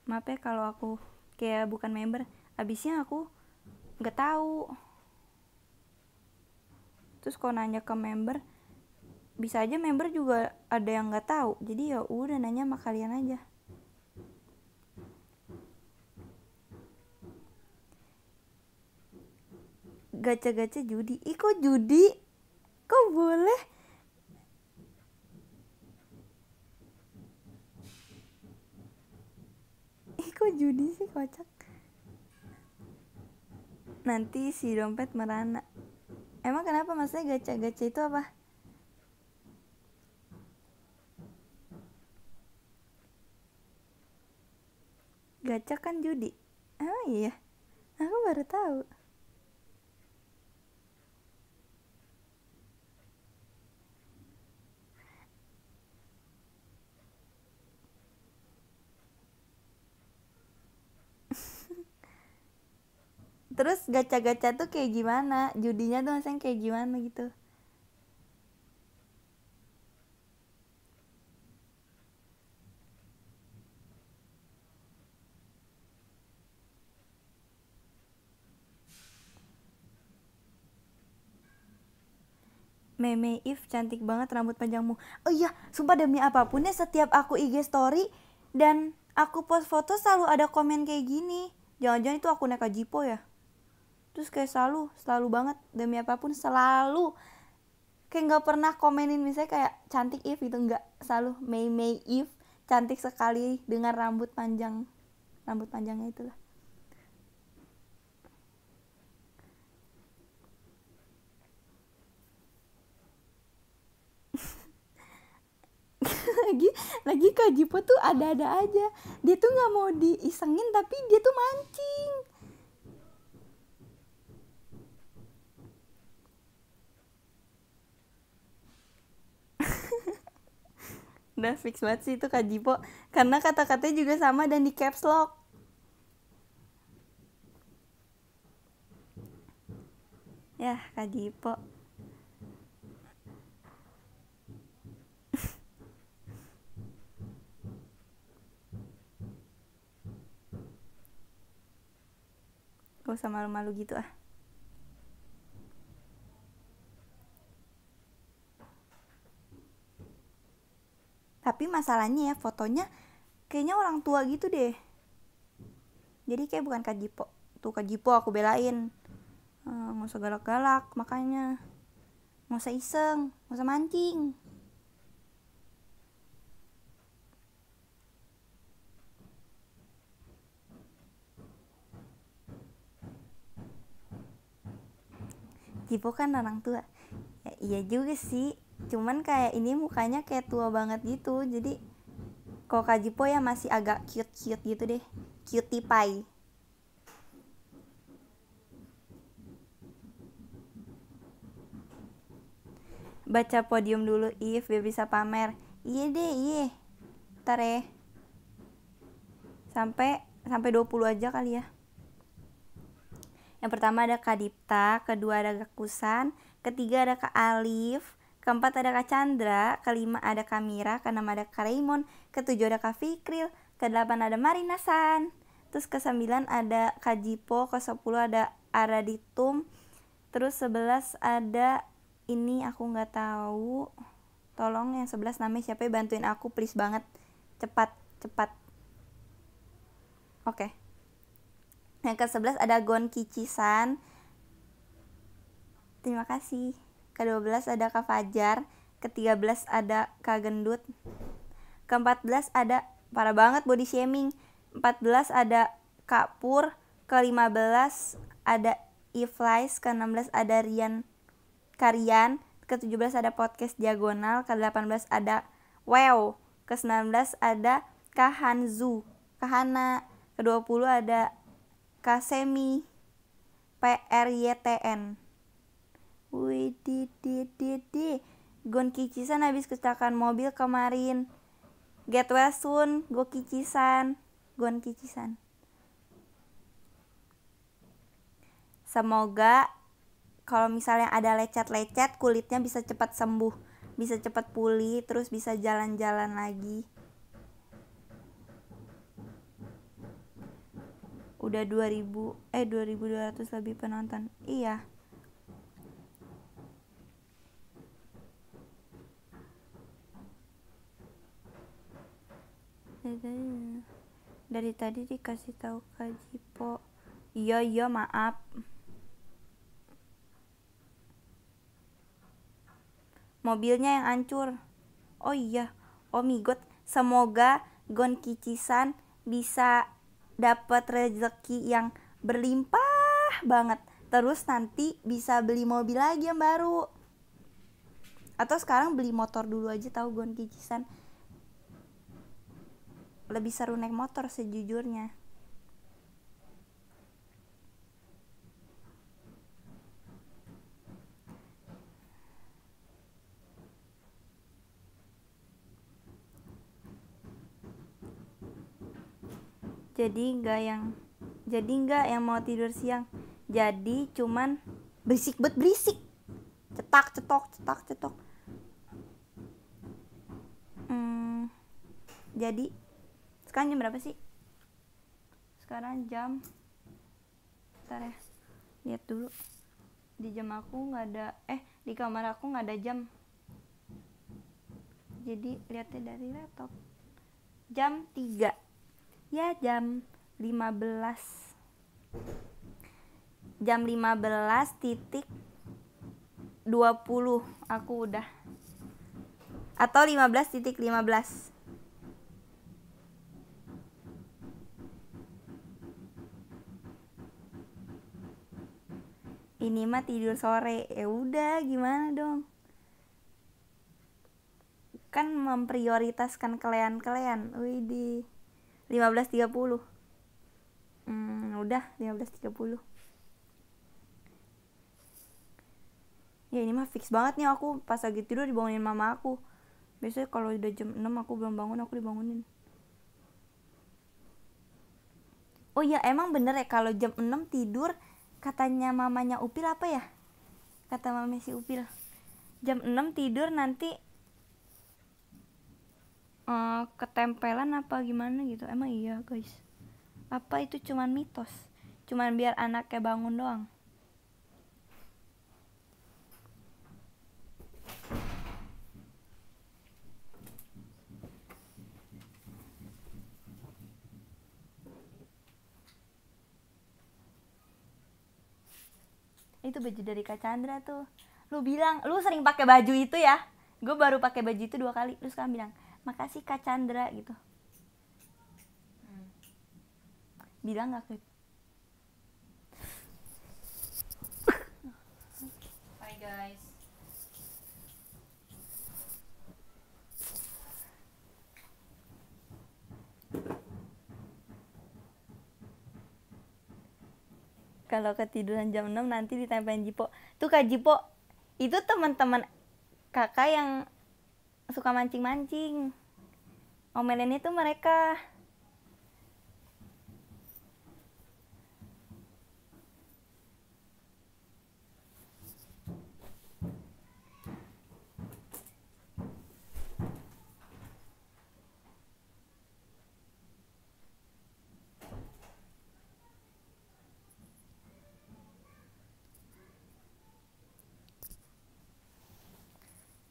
maaf ya kalau aku kayak bukan member abisnya aku nggak tahu terus kalau nanya ke member bisa aja member juga ada yang nggak tahu jadi ya udah nanya sama kalian aja gaca-gaca judi ih kok judi kok boleh kok judi sih kocak nanti si dompet merana emang kenapa maksudnya gaca-gaca itu apa gacha kan judi oh iya aku baru tahu terus gacha-gacha tuh kayak gimana judinya tuh maksudnya kayak gimana gitu Meme If cantik banget rambut panjangmu. Oh iya, sumpah demi apapun ya setiap aku IG story dan aku post foto selalu ada komen kayak gini. Jangan-jangan itu aku naik Jipo ya terus kayak selalu selalu banget demi apapun selalu kayak nggak pernah komenin misalnya kayak cantik if itu nggak selalu May May if cantik sekali dengan rambut panjang rambut panjangnya itulah lagi lagi kak Jipo tuh ada-ada aja dia tuh nggak mau diisengin tapi dia tuh mancing udah fix banget sih itu Kak Jipo karena kata-katanya juga sama dan di caps lock ya Kak Jipo gak usah malu-malu gitu ah tapi masalahnya ya fotonya kayaknya orang tua gitu deh jadi kayak bukan Kak tuh Kak aku belain eh, nggak uh, usah galak-galak makanya nggak usah iseng nggak usah mancing kipo kan orang tua ya, iya juga sih cuman kayak ini mukanya kayak tua banget gitu jadi kalau Kak Jipo ya masih agak cute-cute gitu deh cutie pie baca podium dulu if biar bisa pamer iya deh iya ntar ya sampai sampai 20 aja kali ya yang pertama ada Kak Dipta, kedua ada Kak Kusan, ketiga ada Kak Alif, keempat ada Kak Chandra, kelima ada Kak Mira, keenam ada Kak Raymond, ketujuh ada Kak Fikril, kedelapan ada Marina San. Terus kesembilan ada Kak Jipo, sepuluh ada Araditum, terus sebelas ada ini aku nggak tahu tolong yang sebelas namanya siapa ya bantuin aku please banget cepat cepat oke okay. Yang ke-11 ada Gon Kicisan. Terima kasih. Ke-12 ada Kak Fajar. Ke-13 ada Kak Gendut. Ke-14 ada parah banget body shaming. 14 ada Kak Pur. Ke-15 ada Iflies. Ke-16 ada Rian Karian. Ke-17 ada podcast diagonal. Ke-18 ada Wow. Ke-19 ada Kahanzu. Kahana. Ke-20 ada Kasemi PRYTN Wih di di di di Gon kicisan habis kecelakaan mobil kemarin Get well soon Go kicisan Gon kicisan Semoga kalau misalnya ada lecet-lecet kulitnya bisa cepat sembuh, bisa cepat pulih, terus bisa jalan-jalan lagi. udah 2000 eh 2200 lebih penonton iya dari tadi dikasih tahu Kak Jipo iya iya maaf mobilnya yang hancur oh iya oh my god semoga Gon Kicisan bisa dapat rezeki yang berlimpah banget terus nanti bisa beli mobil lagi yang baru atau sekarang beli motor dulu aja tahu gon kicisan lebih seru naik motor sejujurnya jadi nggak yang jadi nggak yang mau tidur siang jadi cuman berisik bet berisik cetak cetok cetak cetok hmm, jadi sekarang jam berapa sih sekarang jam ntar ya lihat dulu di jam aku nggak ada eh di kamar aku nggak ada jam jadi lihatnya dari laptop jam 3 ya jam 15 jam 15 titik 20 aku udah atau 15 titik 15 ini mah tidur sore ya udah gimana dong kan memprioritaskan kalian-kalian kalian widih lima belas tiga puluh, hmm, udah lima belas tiga puluh. ya ini mah fix banget nih aku pas lagi tidur dibangunin mama aku biasanya kalau udah jam 6 aku belum bangun aku dibangunin oh iya emang bener ya kalau jam 6 tidur katanya mamanya Upil apa ya kata mama si Upil jam 6 tidur nanti uh, ketempelan apa gimana gitu emang iya guys apa itu cuman mitos cuman biar anaknya bangun doang itu baju dari Kak Chandra tuh lu bilang lu sering pakai baju itu ya gue baru pakai baju itu dua kali terus kan bilang makasih kak Chandra gitu hmm. bilang nggak ke kalau ketiduran jam 6 nanti ditempelin Jipo. Tuh Kak Jipo, itu teman-teman kakak yang suka mancing-mancing. Omelin itu mereka.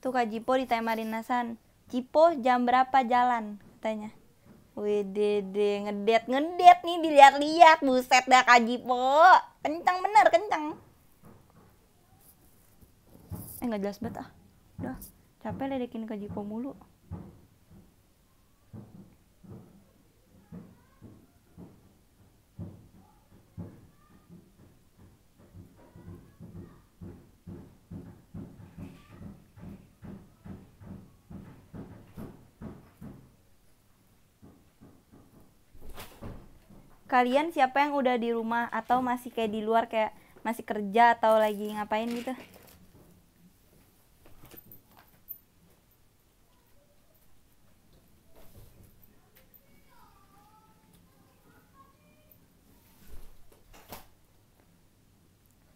Tuh Kak Jipo ditanya Marinasan, Jipo jam berapa jalan? Katanya. Wedede, ngedet, ngedet nih dilihat-lihat. Buset dah Kak Jipo. Kencang bener, kencang. Eh, nggak jelas banget ah. Udah, capek ledekin Kak Jipo mulu. kalian siapa yang udah di rumah atau masih kayak di luar kayak masih kerja atau lagi ngapain gitu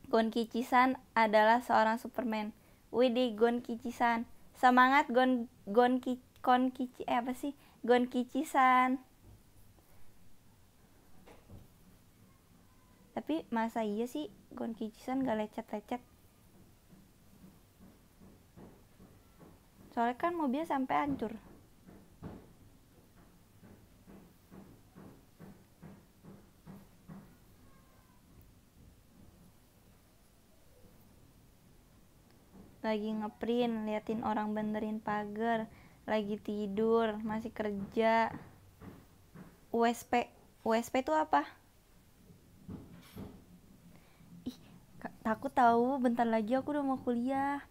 Gon Kicisan adalah seorang Superman. Widi Gon Kicisan. Semangat Gon Gon Ki, Kon Kici eh apa sih? Gon Kicisan. tapi masa iya sih Gon Jisan gak lecet-lecet soalnya kan mobil sampai hancur lagi ngeprint, liatin orang benerin pagar, lagi tidur, masih kerja. USP, USP itu apa? takut tahu bentar lagi aku udah mau kuliah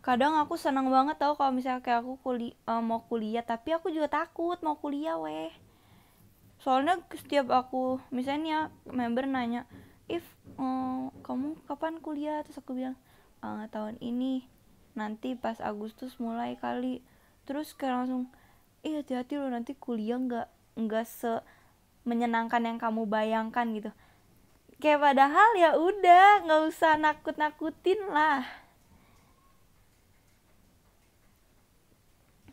kadang aku senang banget tau kalau misalnya kayak aku kuli uh, mau kuliah tapi aku juga takut mau kuliah weh soalnya setiap aku misalnya ya, member nanya if uh, kamu kapan kuliah terus aku bilang uh, tahun ini nanti pas Agustus mulai kali terus kayak langsung eh hati-hati lo nanti kuliah nggak nggak se menyenangkan yang kamu bayangkan gitu kayak padahal ya udah nggak usah nakut nakutin lah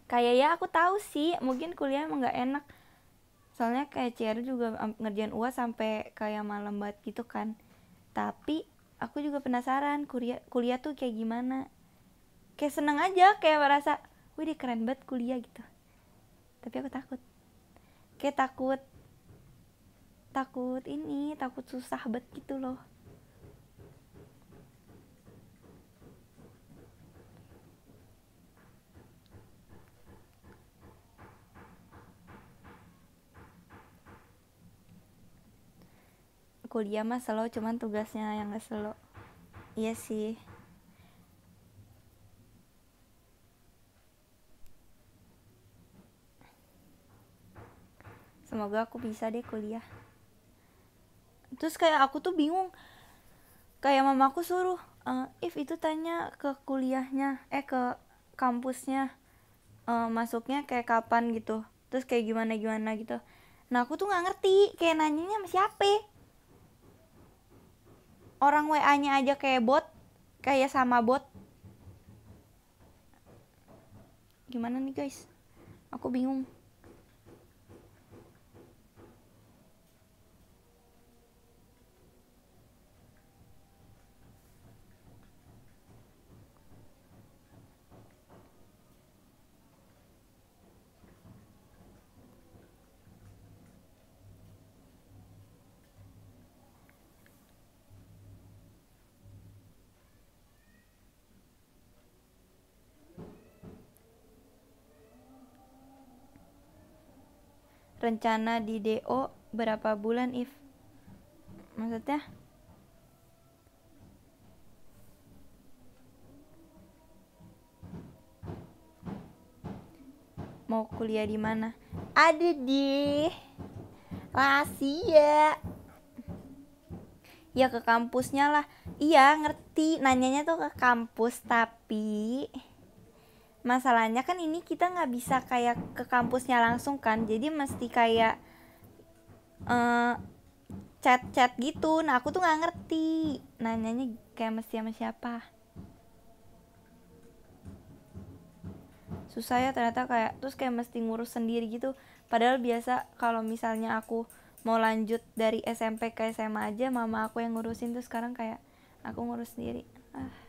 kayak ya aku tahu sih mungkin kuliah emang nggak enak soalnya kayak CR juga ngerjain uas sampai kayak malam banget gitu kan tapi aku juga penasaran kuliah kuliah tuh kayak gimana kayak seneng aja kayak merasa wih dia keren banget kuliah gitu tapi aku takut kayak takut takut ini takut susah bet gitu loh kuliah mah selo cuman tugasnya yang gak selo iya sih semoga aku bisa deh kuliah terus kayak aku tuh bingung kayak mamaku suruh uh, if itu tanya ke kuliahnya eh ke kampusnya uh, masuknya kayak kapan gitu terus kayak gimana gimana gitu nah aku tuh nggak ngerti kayak nanyanya sama siapa orang wa nya aja kayak bot kayak sama bot gimana nih guys aku bingung rencana di DO berapa bulan if maksudnya mau kuliah di mana ada di rahasia ya ke kampusnya lah iya ngerti nanyanya tuh ke kampus tapi masalahnya kan ini kita nggak bisa kayak ke kampusnya langsung kan jadi mesti kayak eh, chat chat chat gitu nah aku tuh nggak ngerti nanyanya kayak mesti sama siapa susah ya ternyata kayak terus kayak mesti ngurus sendiri gitu padahal biasa kalau misalnya aku mau lanjut dari SMP ke SMA aja mama aku yang ngurusin tuh sekarang kayak aku ngurus sendiri ah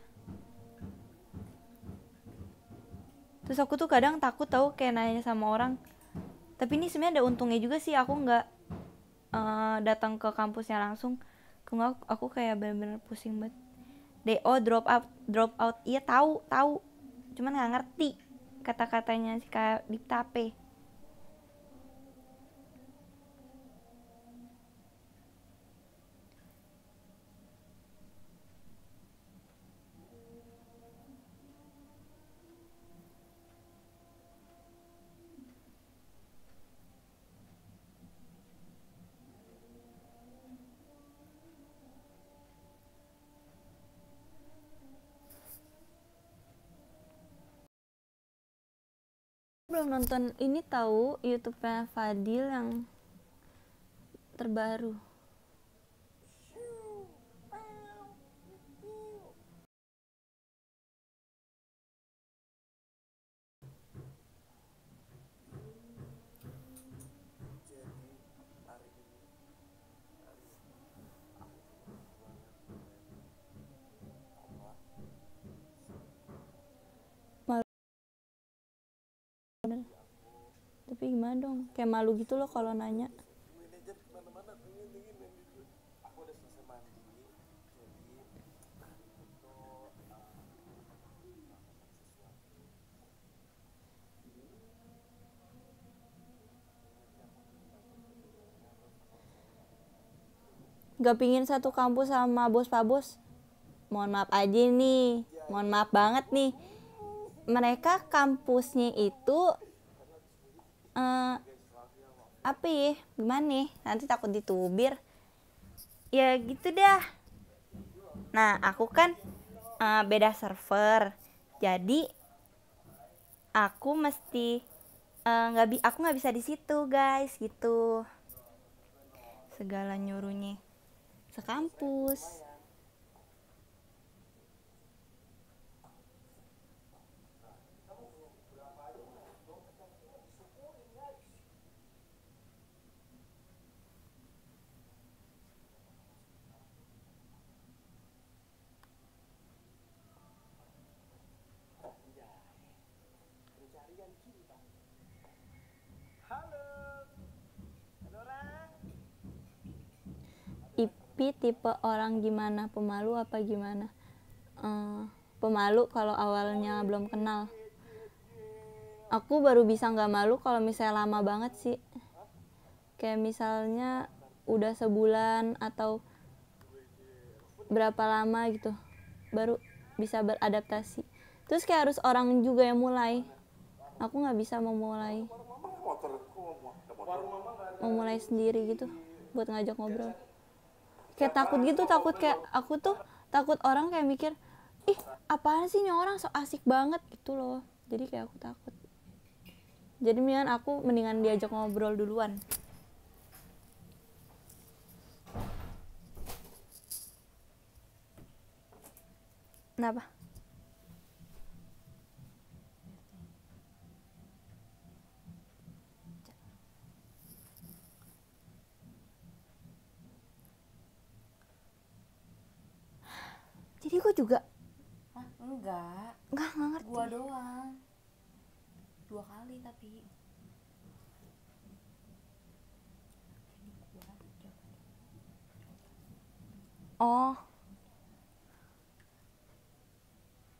terus aku tuh kadang takut tau kayak nanya sama orang tapi ini sebenarnya ada untungnya juga sih aku nggak uh, datang ke kampusnya langsung aku, aku kayak bener-bener pusing banget do drop out drop out iya tahu tahu cuman nggak ngerti kata-katanya si kayak Diptape belum nonton ini tahu YouTube-nya Fadil yang terbaru. tapi gimana dong kayak malu gitu loh kalau nanya Gak pingin satu kampus sama bos pak bos mohon maaf aja nih mohon maaf banget nih mereka kampusnya itu uh, apa ya gimana nih nanti takut ditubir ya gitu dah nah aku kan uh, beda server jadi aku mesti eh, nggak uh, bi aku nggak bisa di situ guys gitu segala nyuruhnya sekampus tapi tipe orang gimana pemalu apa gimana uh, pemalu kalau awalnya belum kenal aku baru bisa nggak malu kalau misalnya lama banget sih kayak misalnya udah sebulan atau berapa lama gitu baru bisa beradaptasi terus kayak harus orang juga yang mulai aku nggak bisa memulai memulai sendiri gitu buat ngajak ngobrol kayak takut gitu takut kayak aku tuh takut orang kayak mikir ih apaan sih nyorang orang so asik banget gitu loh jadi kayak aku takut jadi mendingan aku mendingan diajak ngobrol duluan kenapa jadi gue juga Hah, enggak enggak enggak ngerti gue doang dua kali tapi Oh.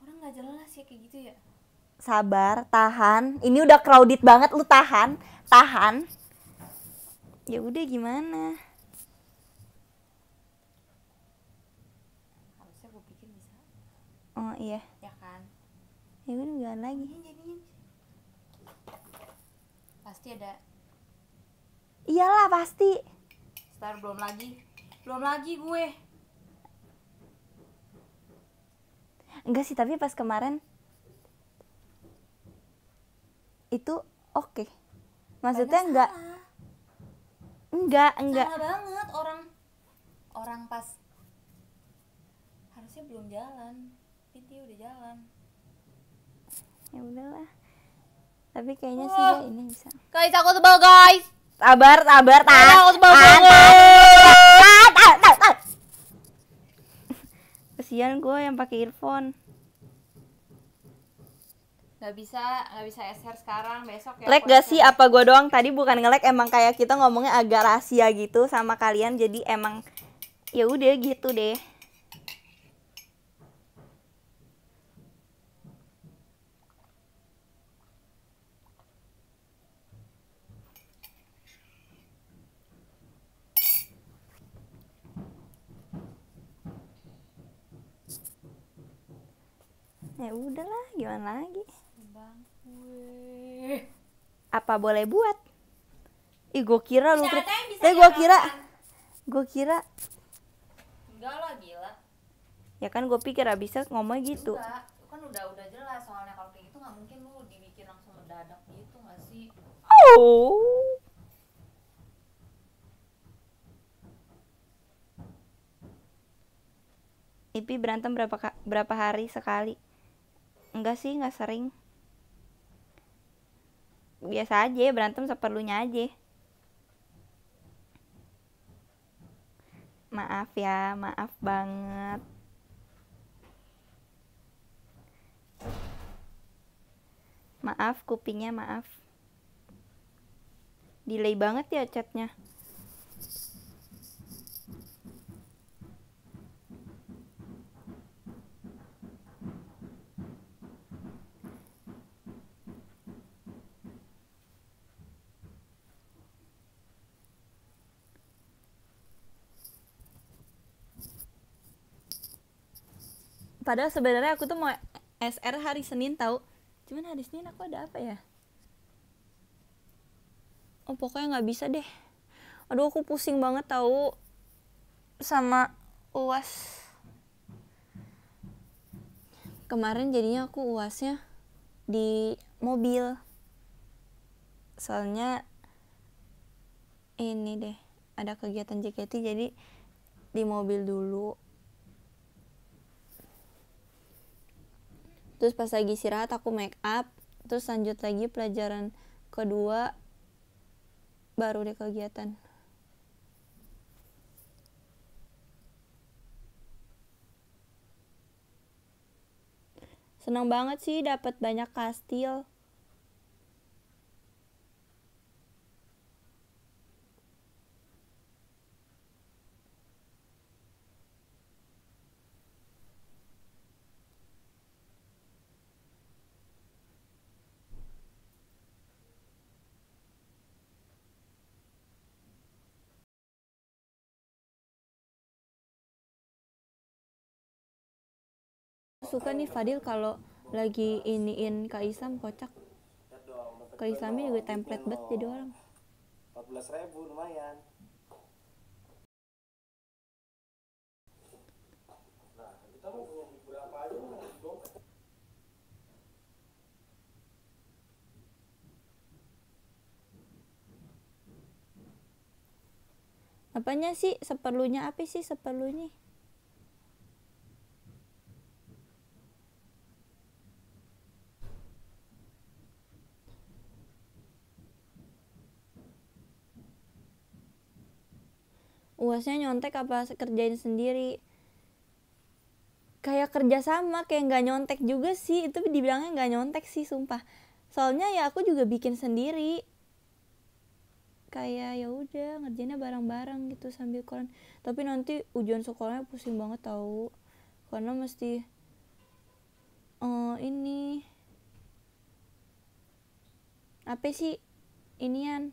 Orang nggak jelas ya kayak gitu ya. Sabar, tahan. Ini udah crowded banget, lu tahan, tahan. Ya udah gimana? oh iya ya kan ya kan jalan lagi ya, jadinya pasti ada iyalah pasti star belum lagi belum lagi gue enggak sih tapi pas kemarin itu oke okay. maksudnya enggak enggak enggak salah banget orang orang pas harusnya belum jalan dia udah jalan ya udahlah tapi kayaknya sih oh. ini bisa guys aku tebal guys sabar sabar tahan aku tebal banget kesian gue yang pakai earphone Gak bisa gak bisa SR sekarang besok ya lag gak sih apa gue doang tadi bukan ngelek emang kayak kita ngomongnya agak rahasia gitu sama kalian jadi emang ya udah gitu deh ya udahlah gimana lagi apa boleh buat ih gue kira lu eh gue kira gue kira enggak lah gila ya kan gue pikir abisnya ngomong gitu enggak. kan udah udah jelas soalnya kalau kayak gitu nggak mungkin lu dibikin langsung mendadak gitu nggak sih oh Ipi berantem berapa berapa hari sekali? enggak sih enggak sering biasa aja berantem seperlunya aja maaf ya maaf banget maaf kupingnya maaf delay banget ya chatnya padahal sebenarnya aku tuh mau SR hari Senin tahu cuman hari Senin aku ada apa ya oh pokoknya nggak bisa deh aduh aku pusing banget tahu sama uas kemarin jadinya aku uasnya di mobil soalnya ini deh ada kegiatan JKT jadi di mobil dulu terus pas lagi istirahat aku make up terus lanjut lagi pelajaran kedua baru deh kegiatan senang banget sih dapat banyak kastil suka nih Fadil kalau lagi iniin Kak Isam kocak Kak Isamnya juga template banget jadi orang 14 ribu lumayan apanya sih seperlunya apa sih seperlunya uasnya nyontek apa kerjain sendiri kayak kerja sama kayak nggak nyontek juga sih itu dibilangnya nggak nyontek sih sumpah soalnya ya aku juga bikin sendiri kayak ya udah ngerjainnya bareng-bareng gitu sambil koran tapi nanti ujian sekolahnya pusing banget tau karena mesti uh, ini apa sih inian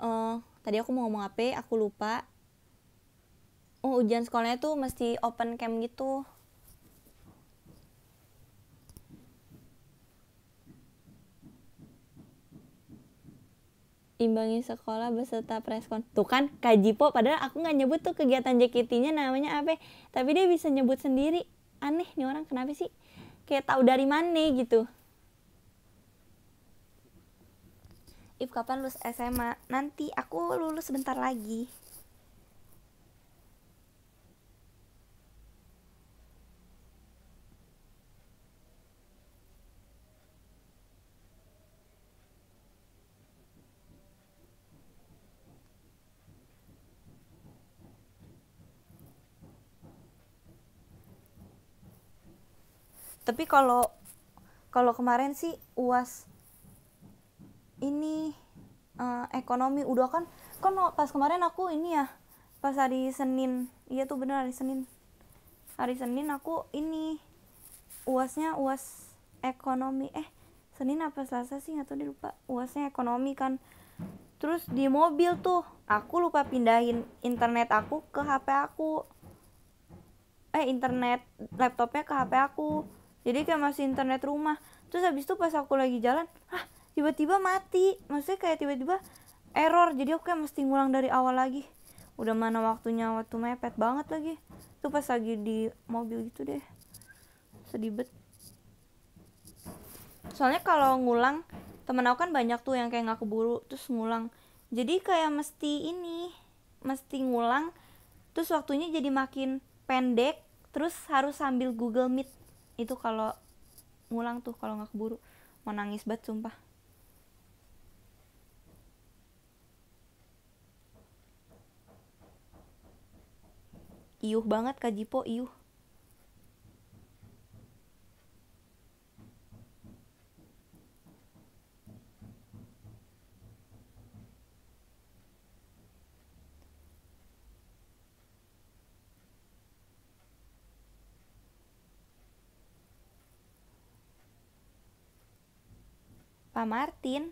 uh, tadi aku mau ngomong apa aku lupa oh ujian sekolahnya tuh mesti open cam gitu imbangi sekolah beserta preskon tuh kan kaji po padahal aku nggak nyebut tuh kegiatan JKT-nya namanya apa tapi dia bisa nyebut sendiri aneh nih orang kenapa sih kayak tahu dari mana gitu if kapan lulus SMA nanti aku lulus sebentar lagi tapi kalau kalau kemarin sih uas ini uh, ekonomi udah kan kan pas kemarin aku ini ya pas hari Senin iya tuh bener hari Senin hari Senin aku ini uasnya uas ekonomi eh Senin apa Selasa sih atau tahu lupa uasnya ekonomi kan terus di mobil tuh aku lupa pindahin internet aku ke HP aku eh internet laptopnya ke HP aku jadi kayak masih internet rumah terus habis itu pas aku lagi jalan ah tiba-tiba mati maksudnya kayak tiba-tiba error jadi aku kayak mesti ngulang dari awal lagi udah mana waktunya waktu mepet banget lagi tuh pas lagi di mobil gitu deh sedih bet soalnya kalau ngulang temen aku kan banyak tuh yang kayak nggak keburu terus ngulang jadi kayak mesti ini mesti ngulang terus waktunya jadi makin pendek terus harus sambil Google Meet itu kalau ngulang tuh kalau nggak keburu mau nangis banget sumpah iuh banget Kak Jipo iuh Pak Martin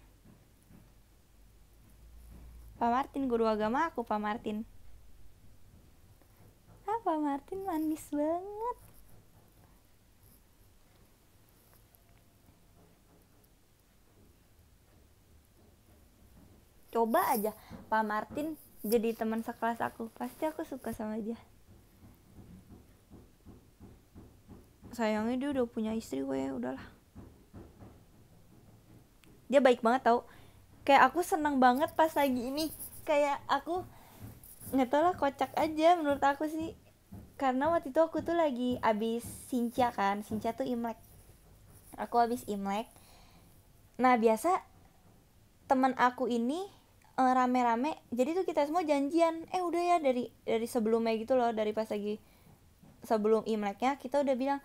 Pak Martin guru agama aku Pak Martin Pak Martin manis banget coba aja Pak Martin jadi teman sekelas aku pasti aku suka sama dia sayangnya dia udah punya istri gue udahlah dia baik banget tau kayak aku seneng banget pas lagi ini kayak aku nggak tau lah kocak aja menurut aku sih karena waktu itu aku tuh lagi abis sinca kan sinca tuh imlek aku abis imlek nah biasa teman aku ini eh, rame-rame jadi tuh kita semua janjian eh udah ya dari dari sebelumnya gitu loh dari pas lagi sebelum imleknya kita udah bilang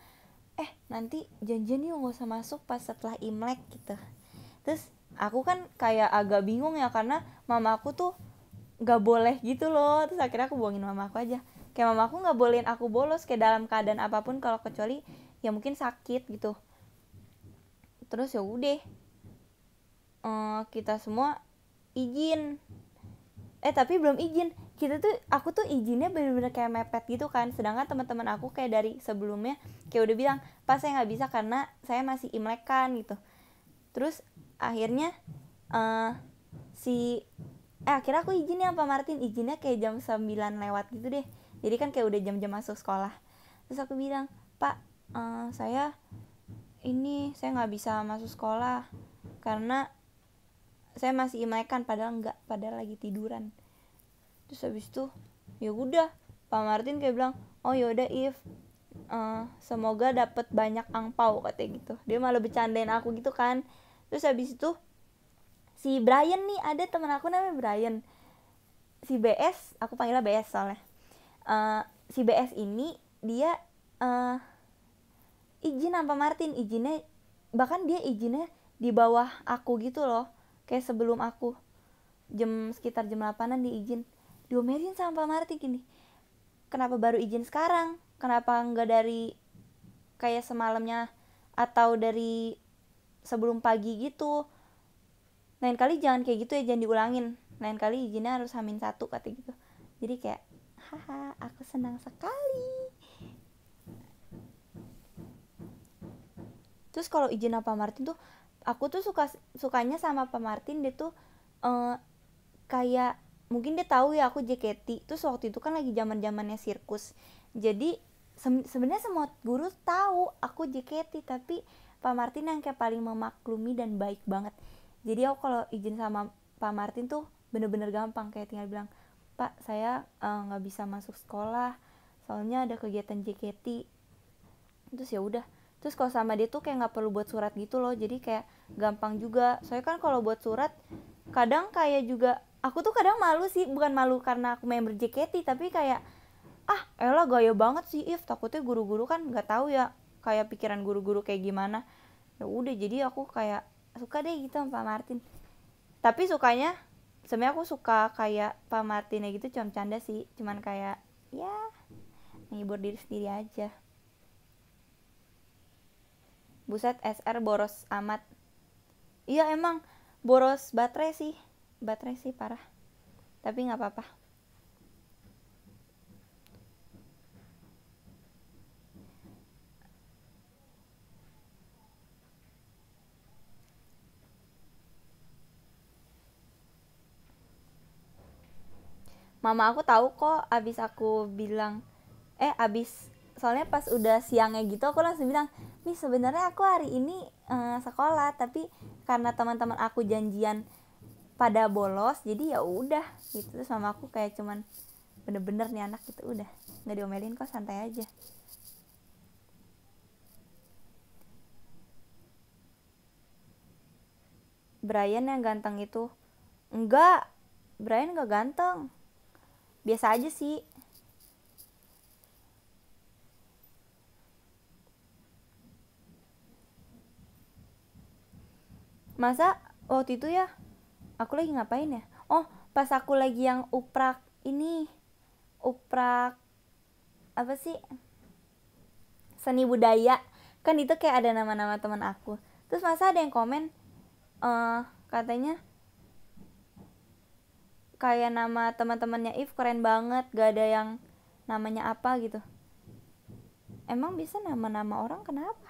eh nanti janjian yuk nggak usah masuk pas setelah imlek gitu terus aku kan kayak agak bingung ya karena mama aku tuh nggak boleh gitu loh terus akhirnya aku buangin mama aku aja kayak mama aku nggak bolehin aku bolos kayak dalam keadaan apapun kalau kecuali ya mungkin sakit gitu terus ya udah uh, kita semua izin eh tapi belum izin kita tuh aku tuh izinnya bener-bener kayak mepet gitu kan sedangkan teman-teman aku kayak dari sebelumnya kayak udah bilang pas saya nggak bisa karena saya masih imlek kan gitu terus akhirnya uh, si eh akhirnya aku izinnya apa Martin izinnya kayak jam 9 lewat gitu deh jadi kan kayak udah jam-jam masuk sekolah terus aku bilang pak uh, saya ini saya nggak bisa masuk sekolah karena saya masih imaikan padahal nggak padahal lagi tiduran terus habis itu ya udah pak Martin kayak bilang oh yaudah if uh, semoga dapat banyak angpau katanya gitu dia malah bercandain aku gitu kan terus habis itu si Brian nih ada temen aku namanya Brian si BS aku panggilnya BS soalnya uh, si BS ini dia uh, izin apa Martin izinnya bahkan dia izinnya di bawah aku gitu loh kayak sebelum aku jam sekitar jam 8an diizin diomelin sama Pak Martin gini kenapa baru izin sekarang kenapa nggak dari kayak semalamnya atau dari sebelum pagi gitu lain kali jangan kayak gitu ya jangan diulangin lain kali izinnya harus hamin satu kata gitu jadi kayak haha aku senang sekali terus kalau izin apa Martin tuh aku tuh suka sukanya sama Pak Martin dia tuh uh, kayak mungkin dia tahu ya aku JKT terus waktu itu kan lagi zaman zamannya sirkus jadi sebenarnya semua guru tahu aku JKT tapi Pak Martin yang kayak paling memaklumi dan baik banget jadi aku kalau izin sama Pak Martin tuh bener-bener gampang kayak tinggal bilang pak saya eh, nggak uh, bisa masuk sekolah soalnya ada kegiatan JKT terus ya udah terus kalau sama dia tuh kayak nggak perlu buat surat gitu loh jadi kayak gampang juga soalnya kan kalau buat surat kadang kayak juga aku tuh kadang malu sih bukan malu karena aku member JKT tapi kayak ah elah gaya banget sih if takutnya guru-guru kan nggak tahu ya kayak pikiran guru-guru kayak gimana ya udah jadi aku kayak suka deh gitu sama Pak Martin tapi sukanya sebenarnya aku suka kayak Pak ya gitu cuma canda sih cuman hmm. kayak ya menghibur diri sendiri aja buset SR boros amat iya emang boros baterai sih baterai sih parah tapi nggak apa-apa mama aku tahu kok abis aku bilang eh abis soalnya pas udah siangnya gitu aku langsung bilang nih sebenarnya aku hari ini uh, sekolah tapi karena teman-teman aku janjian pada bolos jadi ya udah gitu terus sama aku kayak cuman bener-bener nih anak gitu udah nggak diomelin kok santai aja Brian yang ganteng itu enggak Brian gak ganteng biasa aja sih masa waktu itu ya aku lagi ngapain ya oh pas aku lagi yang uprak ini uprak apa sih seni budaya kan itu kayak ada nama-nama teman aku terus masa ada yang komen uh, katanya kayak nama teman-temannya If keren banget gak ada yang namanya apa gitu emang bisa nama-nama orang kenapa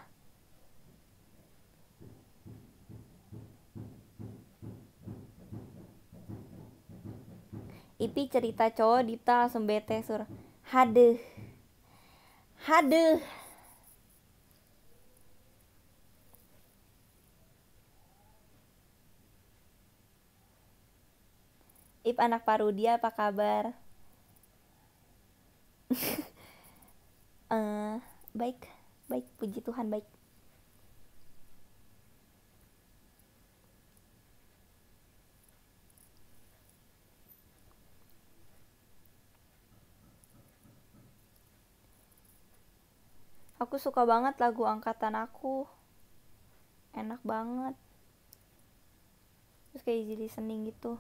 Ipi cerita cowok Dita langsung bete sur hadeh hadeh Ip anak Parudi apa kabar? uh, baik, baik puji Tuhan baik. Aku suka banget lagu angkatan aku. Enak banget. Terus kayak easy listening gitu.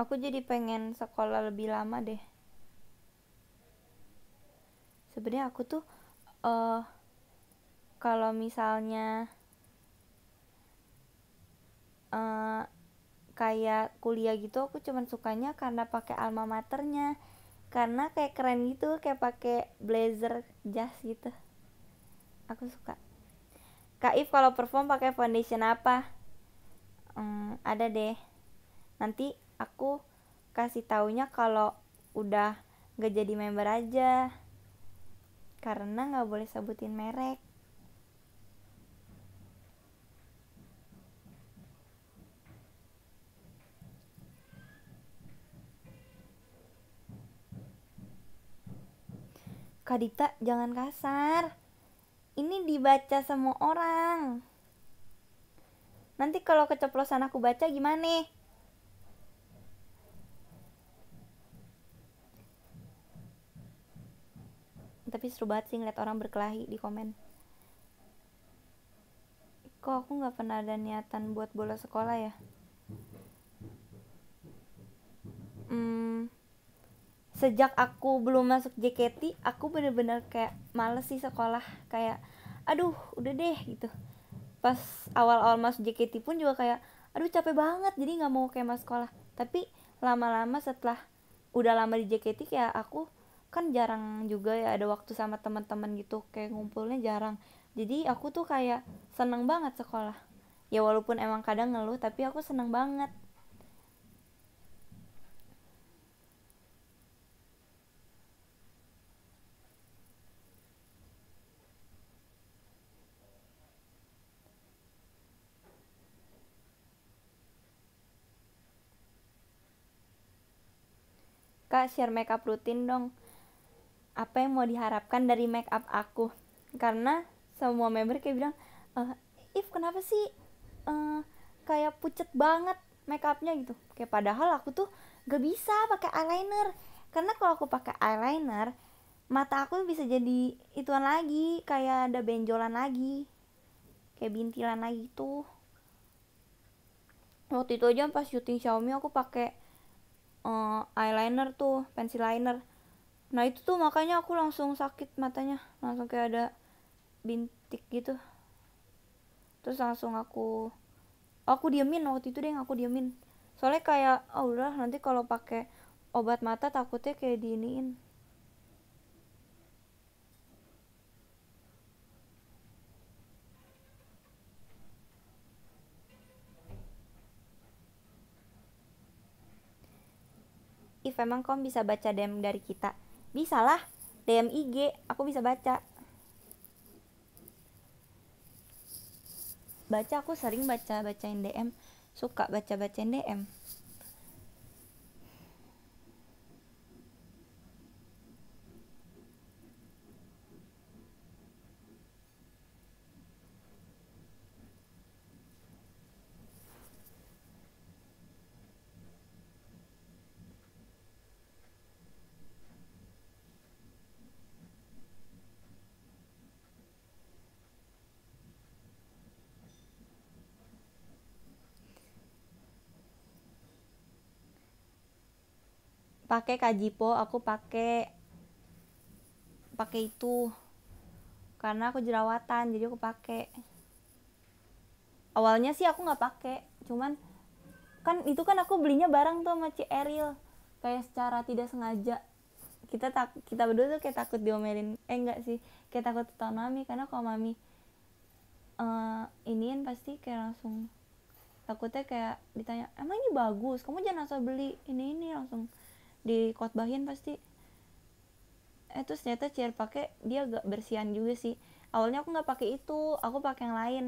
aku jadi pengen sekolah lebih lama deh sebenarnya aku tuh uh, kalau misalnya uh, kayak kuliah gitu aku cuman sukanya karena pakai alma maternya karena kayak keren gitu kayak pakai blazer jas gitu aku suka Kak If kalau perform pakai foundation apa? Hmm, ada deh. Nanti aku kasih taunya kalau udah gak jadi member aja karena nggak boleh sebutin merek Kadita jangan kasar. Ini dibaca semua orang. Nanti kalau keceplosan aku baca gimana? tapi seru banget sih ngeliat orang berkelahi di komen kok aku nggak pernah ada niatan buat bola sekolah ya hmm, sejak aku belum masuk JKT aku bener-bener kayak males sih sekolah kayak aduh udah deh gitu pas awal-awal masuk JKT pun juga kayak aduh capek banget jadi nggak mau kayak masuk sekolah tapi lama-lama setelah udah lama di JKT kayak aku kan jarang juga ya ada waktu sama teman-teman gitu kayak ngumpulnya jarang jadi aku tuh kayak seneng banget sekolah ya walaupun emang kadang ngeluh tapi aku seneng banget Kak, share makeup rutin dong apa yang mau diharapkan dari make up aku karena semua member kayak bilang uh, if kenapa sih uh, kayak pucet banget make upnya gitu kayak padahal aku tuh gak bisa pakai eyeliner karena kalau aku pakai eyeliner mata aku bisa jadi ituan lagi kayak ada benjolan lagi kayak bintilan lagi tuh waktu itu aja pas syuting Xiaomi aku pakai uh, eyeliner tuh pensil liner nah itu tuh makanya aku langsung sakit matanya langsung kayak ada bintik gitu terus langsung aku aku diemin waktu itu deh aku diemin soalnya kayak oh ah, udah nanti kalau pakai obat mata takutnya kayak diiniin if emang kamu bisa baca DM dari kita bisa lah, DM IG, aku bisa baca. Baca aku sering baca bacain DM, suka baca bacain DM. pakai kajipo aku pakai pakai itu karena aku jerawatan jadi aku pakai awalnya sih aku nggak pakai cuman kan itu kan aku belinya barang tuh sama Ci Eril kayak secara tidak sengaja kita tak kita berdua tuh kayak takut diomelin eh enggak sih kayak takut tahu mami karena kalau mami uh, iniin pasti kayak langsung takutnya kayak ditanya emang ini bagus kamu jangan asal beli ini ini langsung di dikotbahin pasti eh terus ternyata cair pakai dia agak bersihan juga sih awalnya aku nggak pakai itu aku pakai yang lain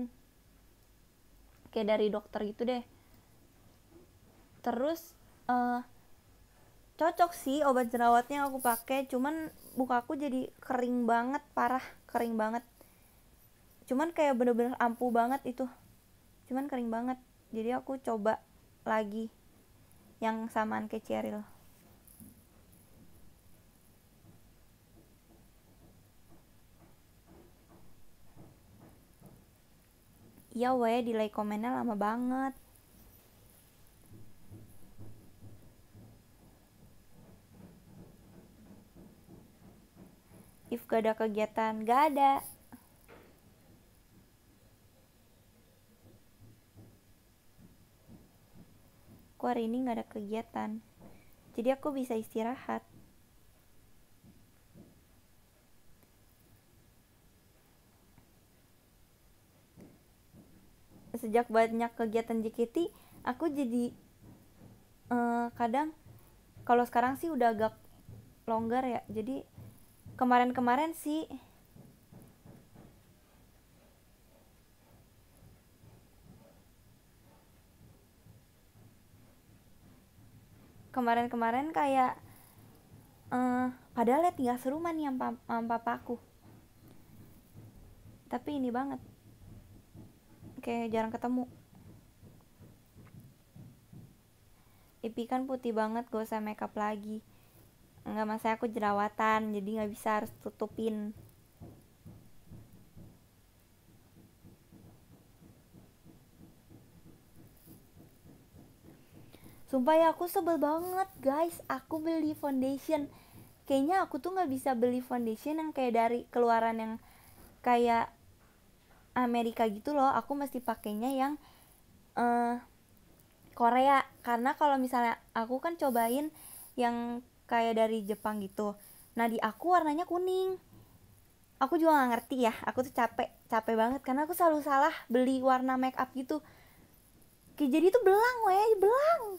kayak dari dokter gitu deh terus uh, cocok sih obat jerawatnya aku pakai cuman buka aku jadi kering banget parah kering banget cuman kayak bener-bener ampuh banget itu cuman kering banget jadi aku coba lagi yang samaan kayak Cheryl Iya weh, delay komennya lama banget. If gak ada kegiatan, gak ada. Aku hari ini gak ada kegiatan. Jadi aku bisa istirahat. sejak banyak kegiatan JKT aku jadi uh, kadang kalau sekarang sih udah agak longgar ya jadi kemarin-kemarin sih kemarin-kemarin kayak uh, padahal ya tinggal serumah nih sama papaku tapi ini banget kayak jarang ketemu Ipi kan putih banget gak usah makeup lagi Enggak masa aku jerawatan jadi gak bisa harus tutupin Sumpah ya aku sebel banget guys Aku beli foundation Kayaknya aku tuh gak bisa beli foundation yang kayak dari keluaran yang Kayak Amerika gitu loh aku mesti pakainya yang uh, Korea karena kalau misalnya aku kan cobain yang kayak dari Jepang gitu nah di aku warnanya kuning aku juga nggak ngerti ya aku tuh capek capek banget karena aku selalu salah beli warna make up gitu jadi itu belang weh belang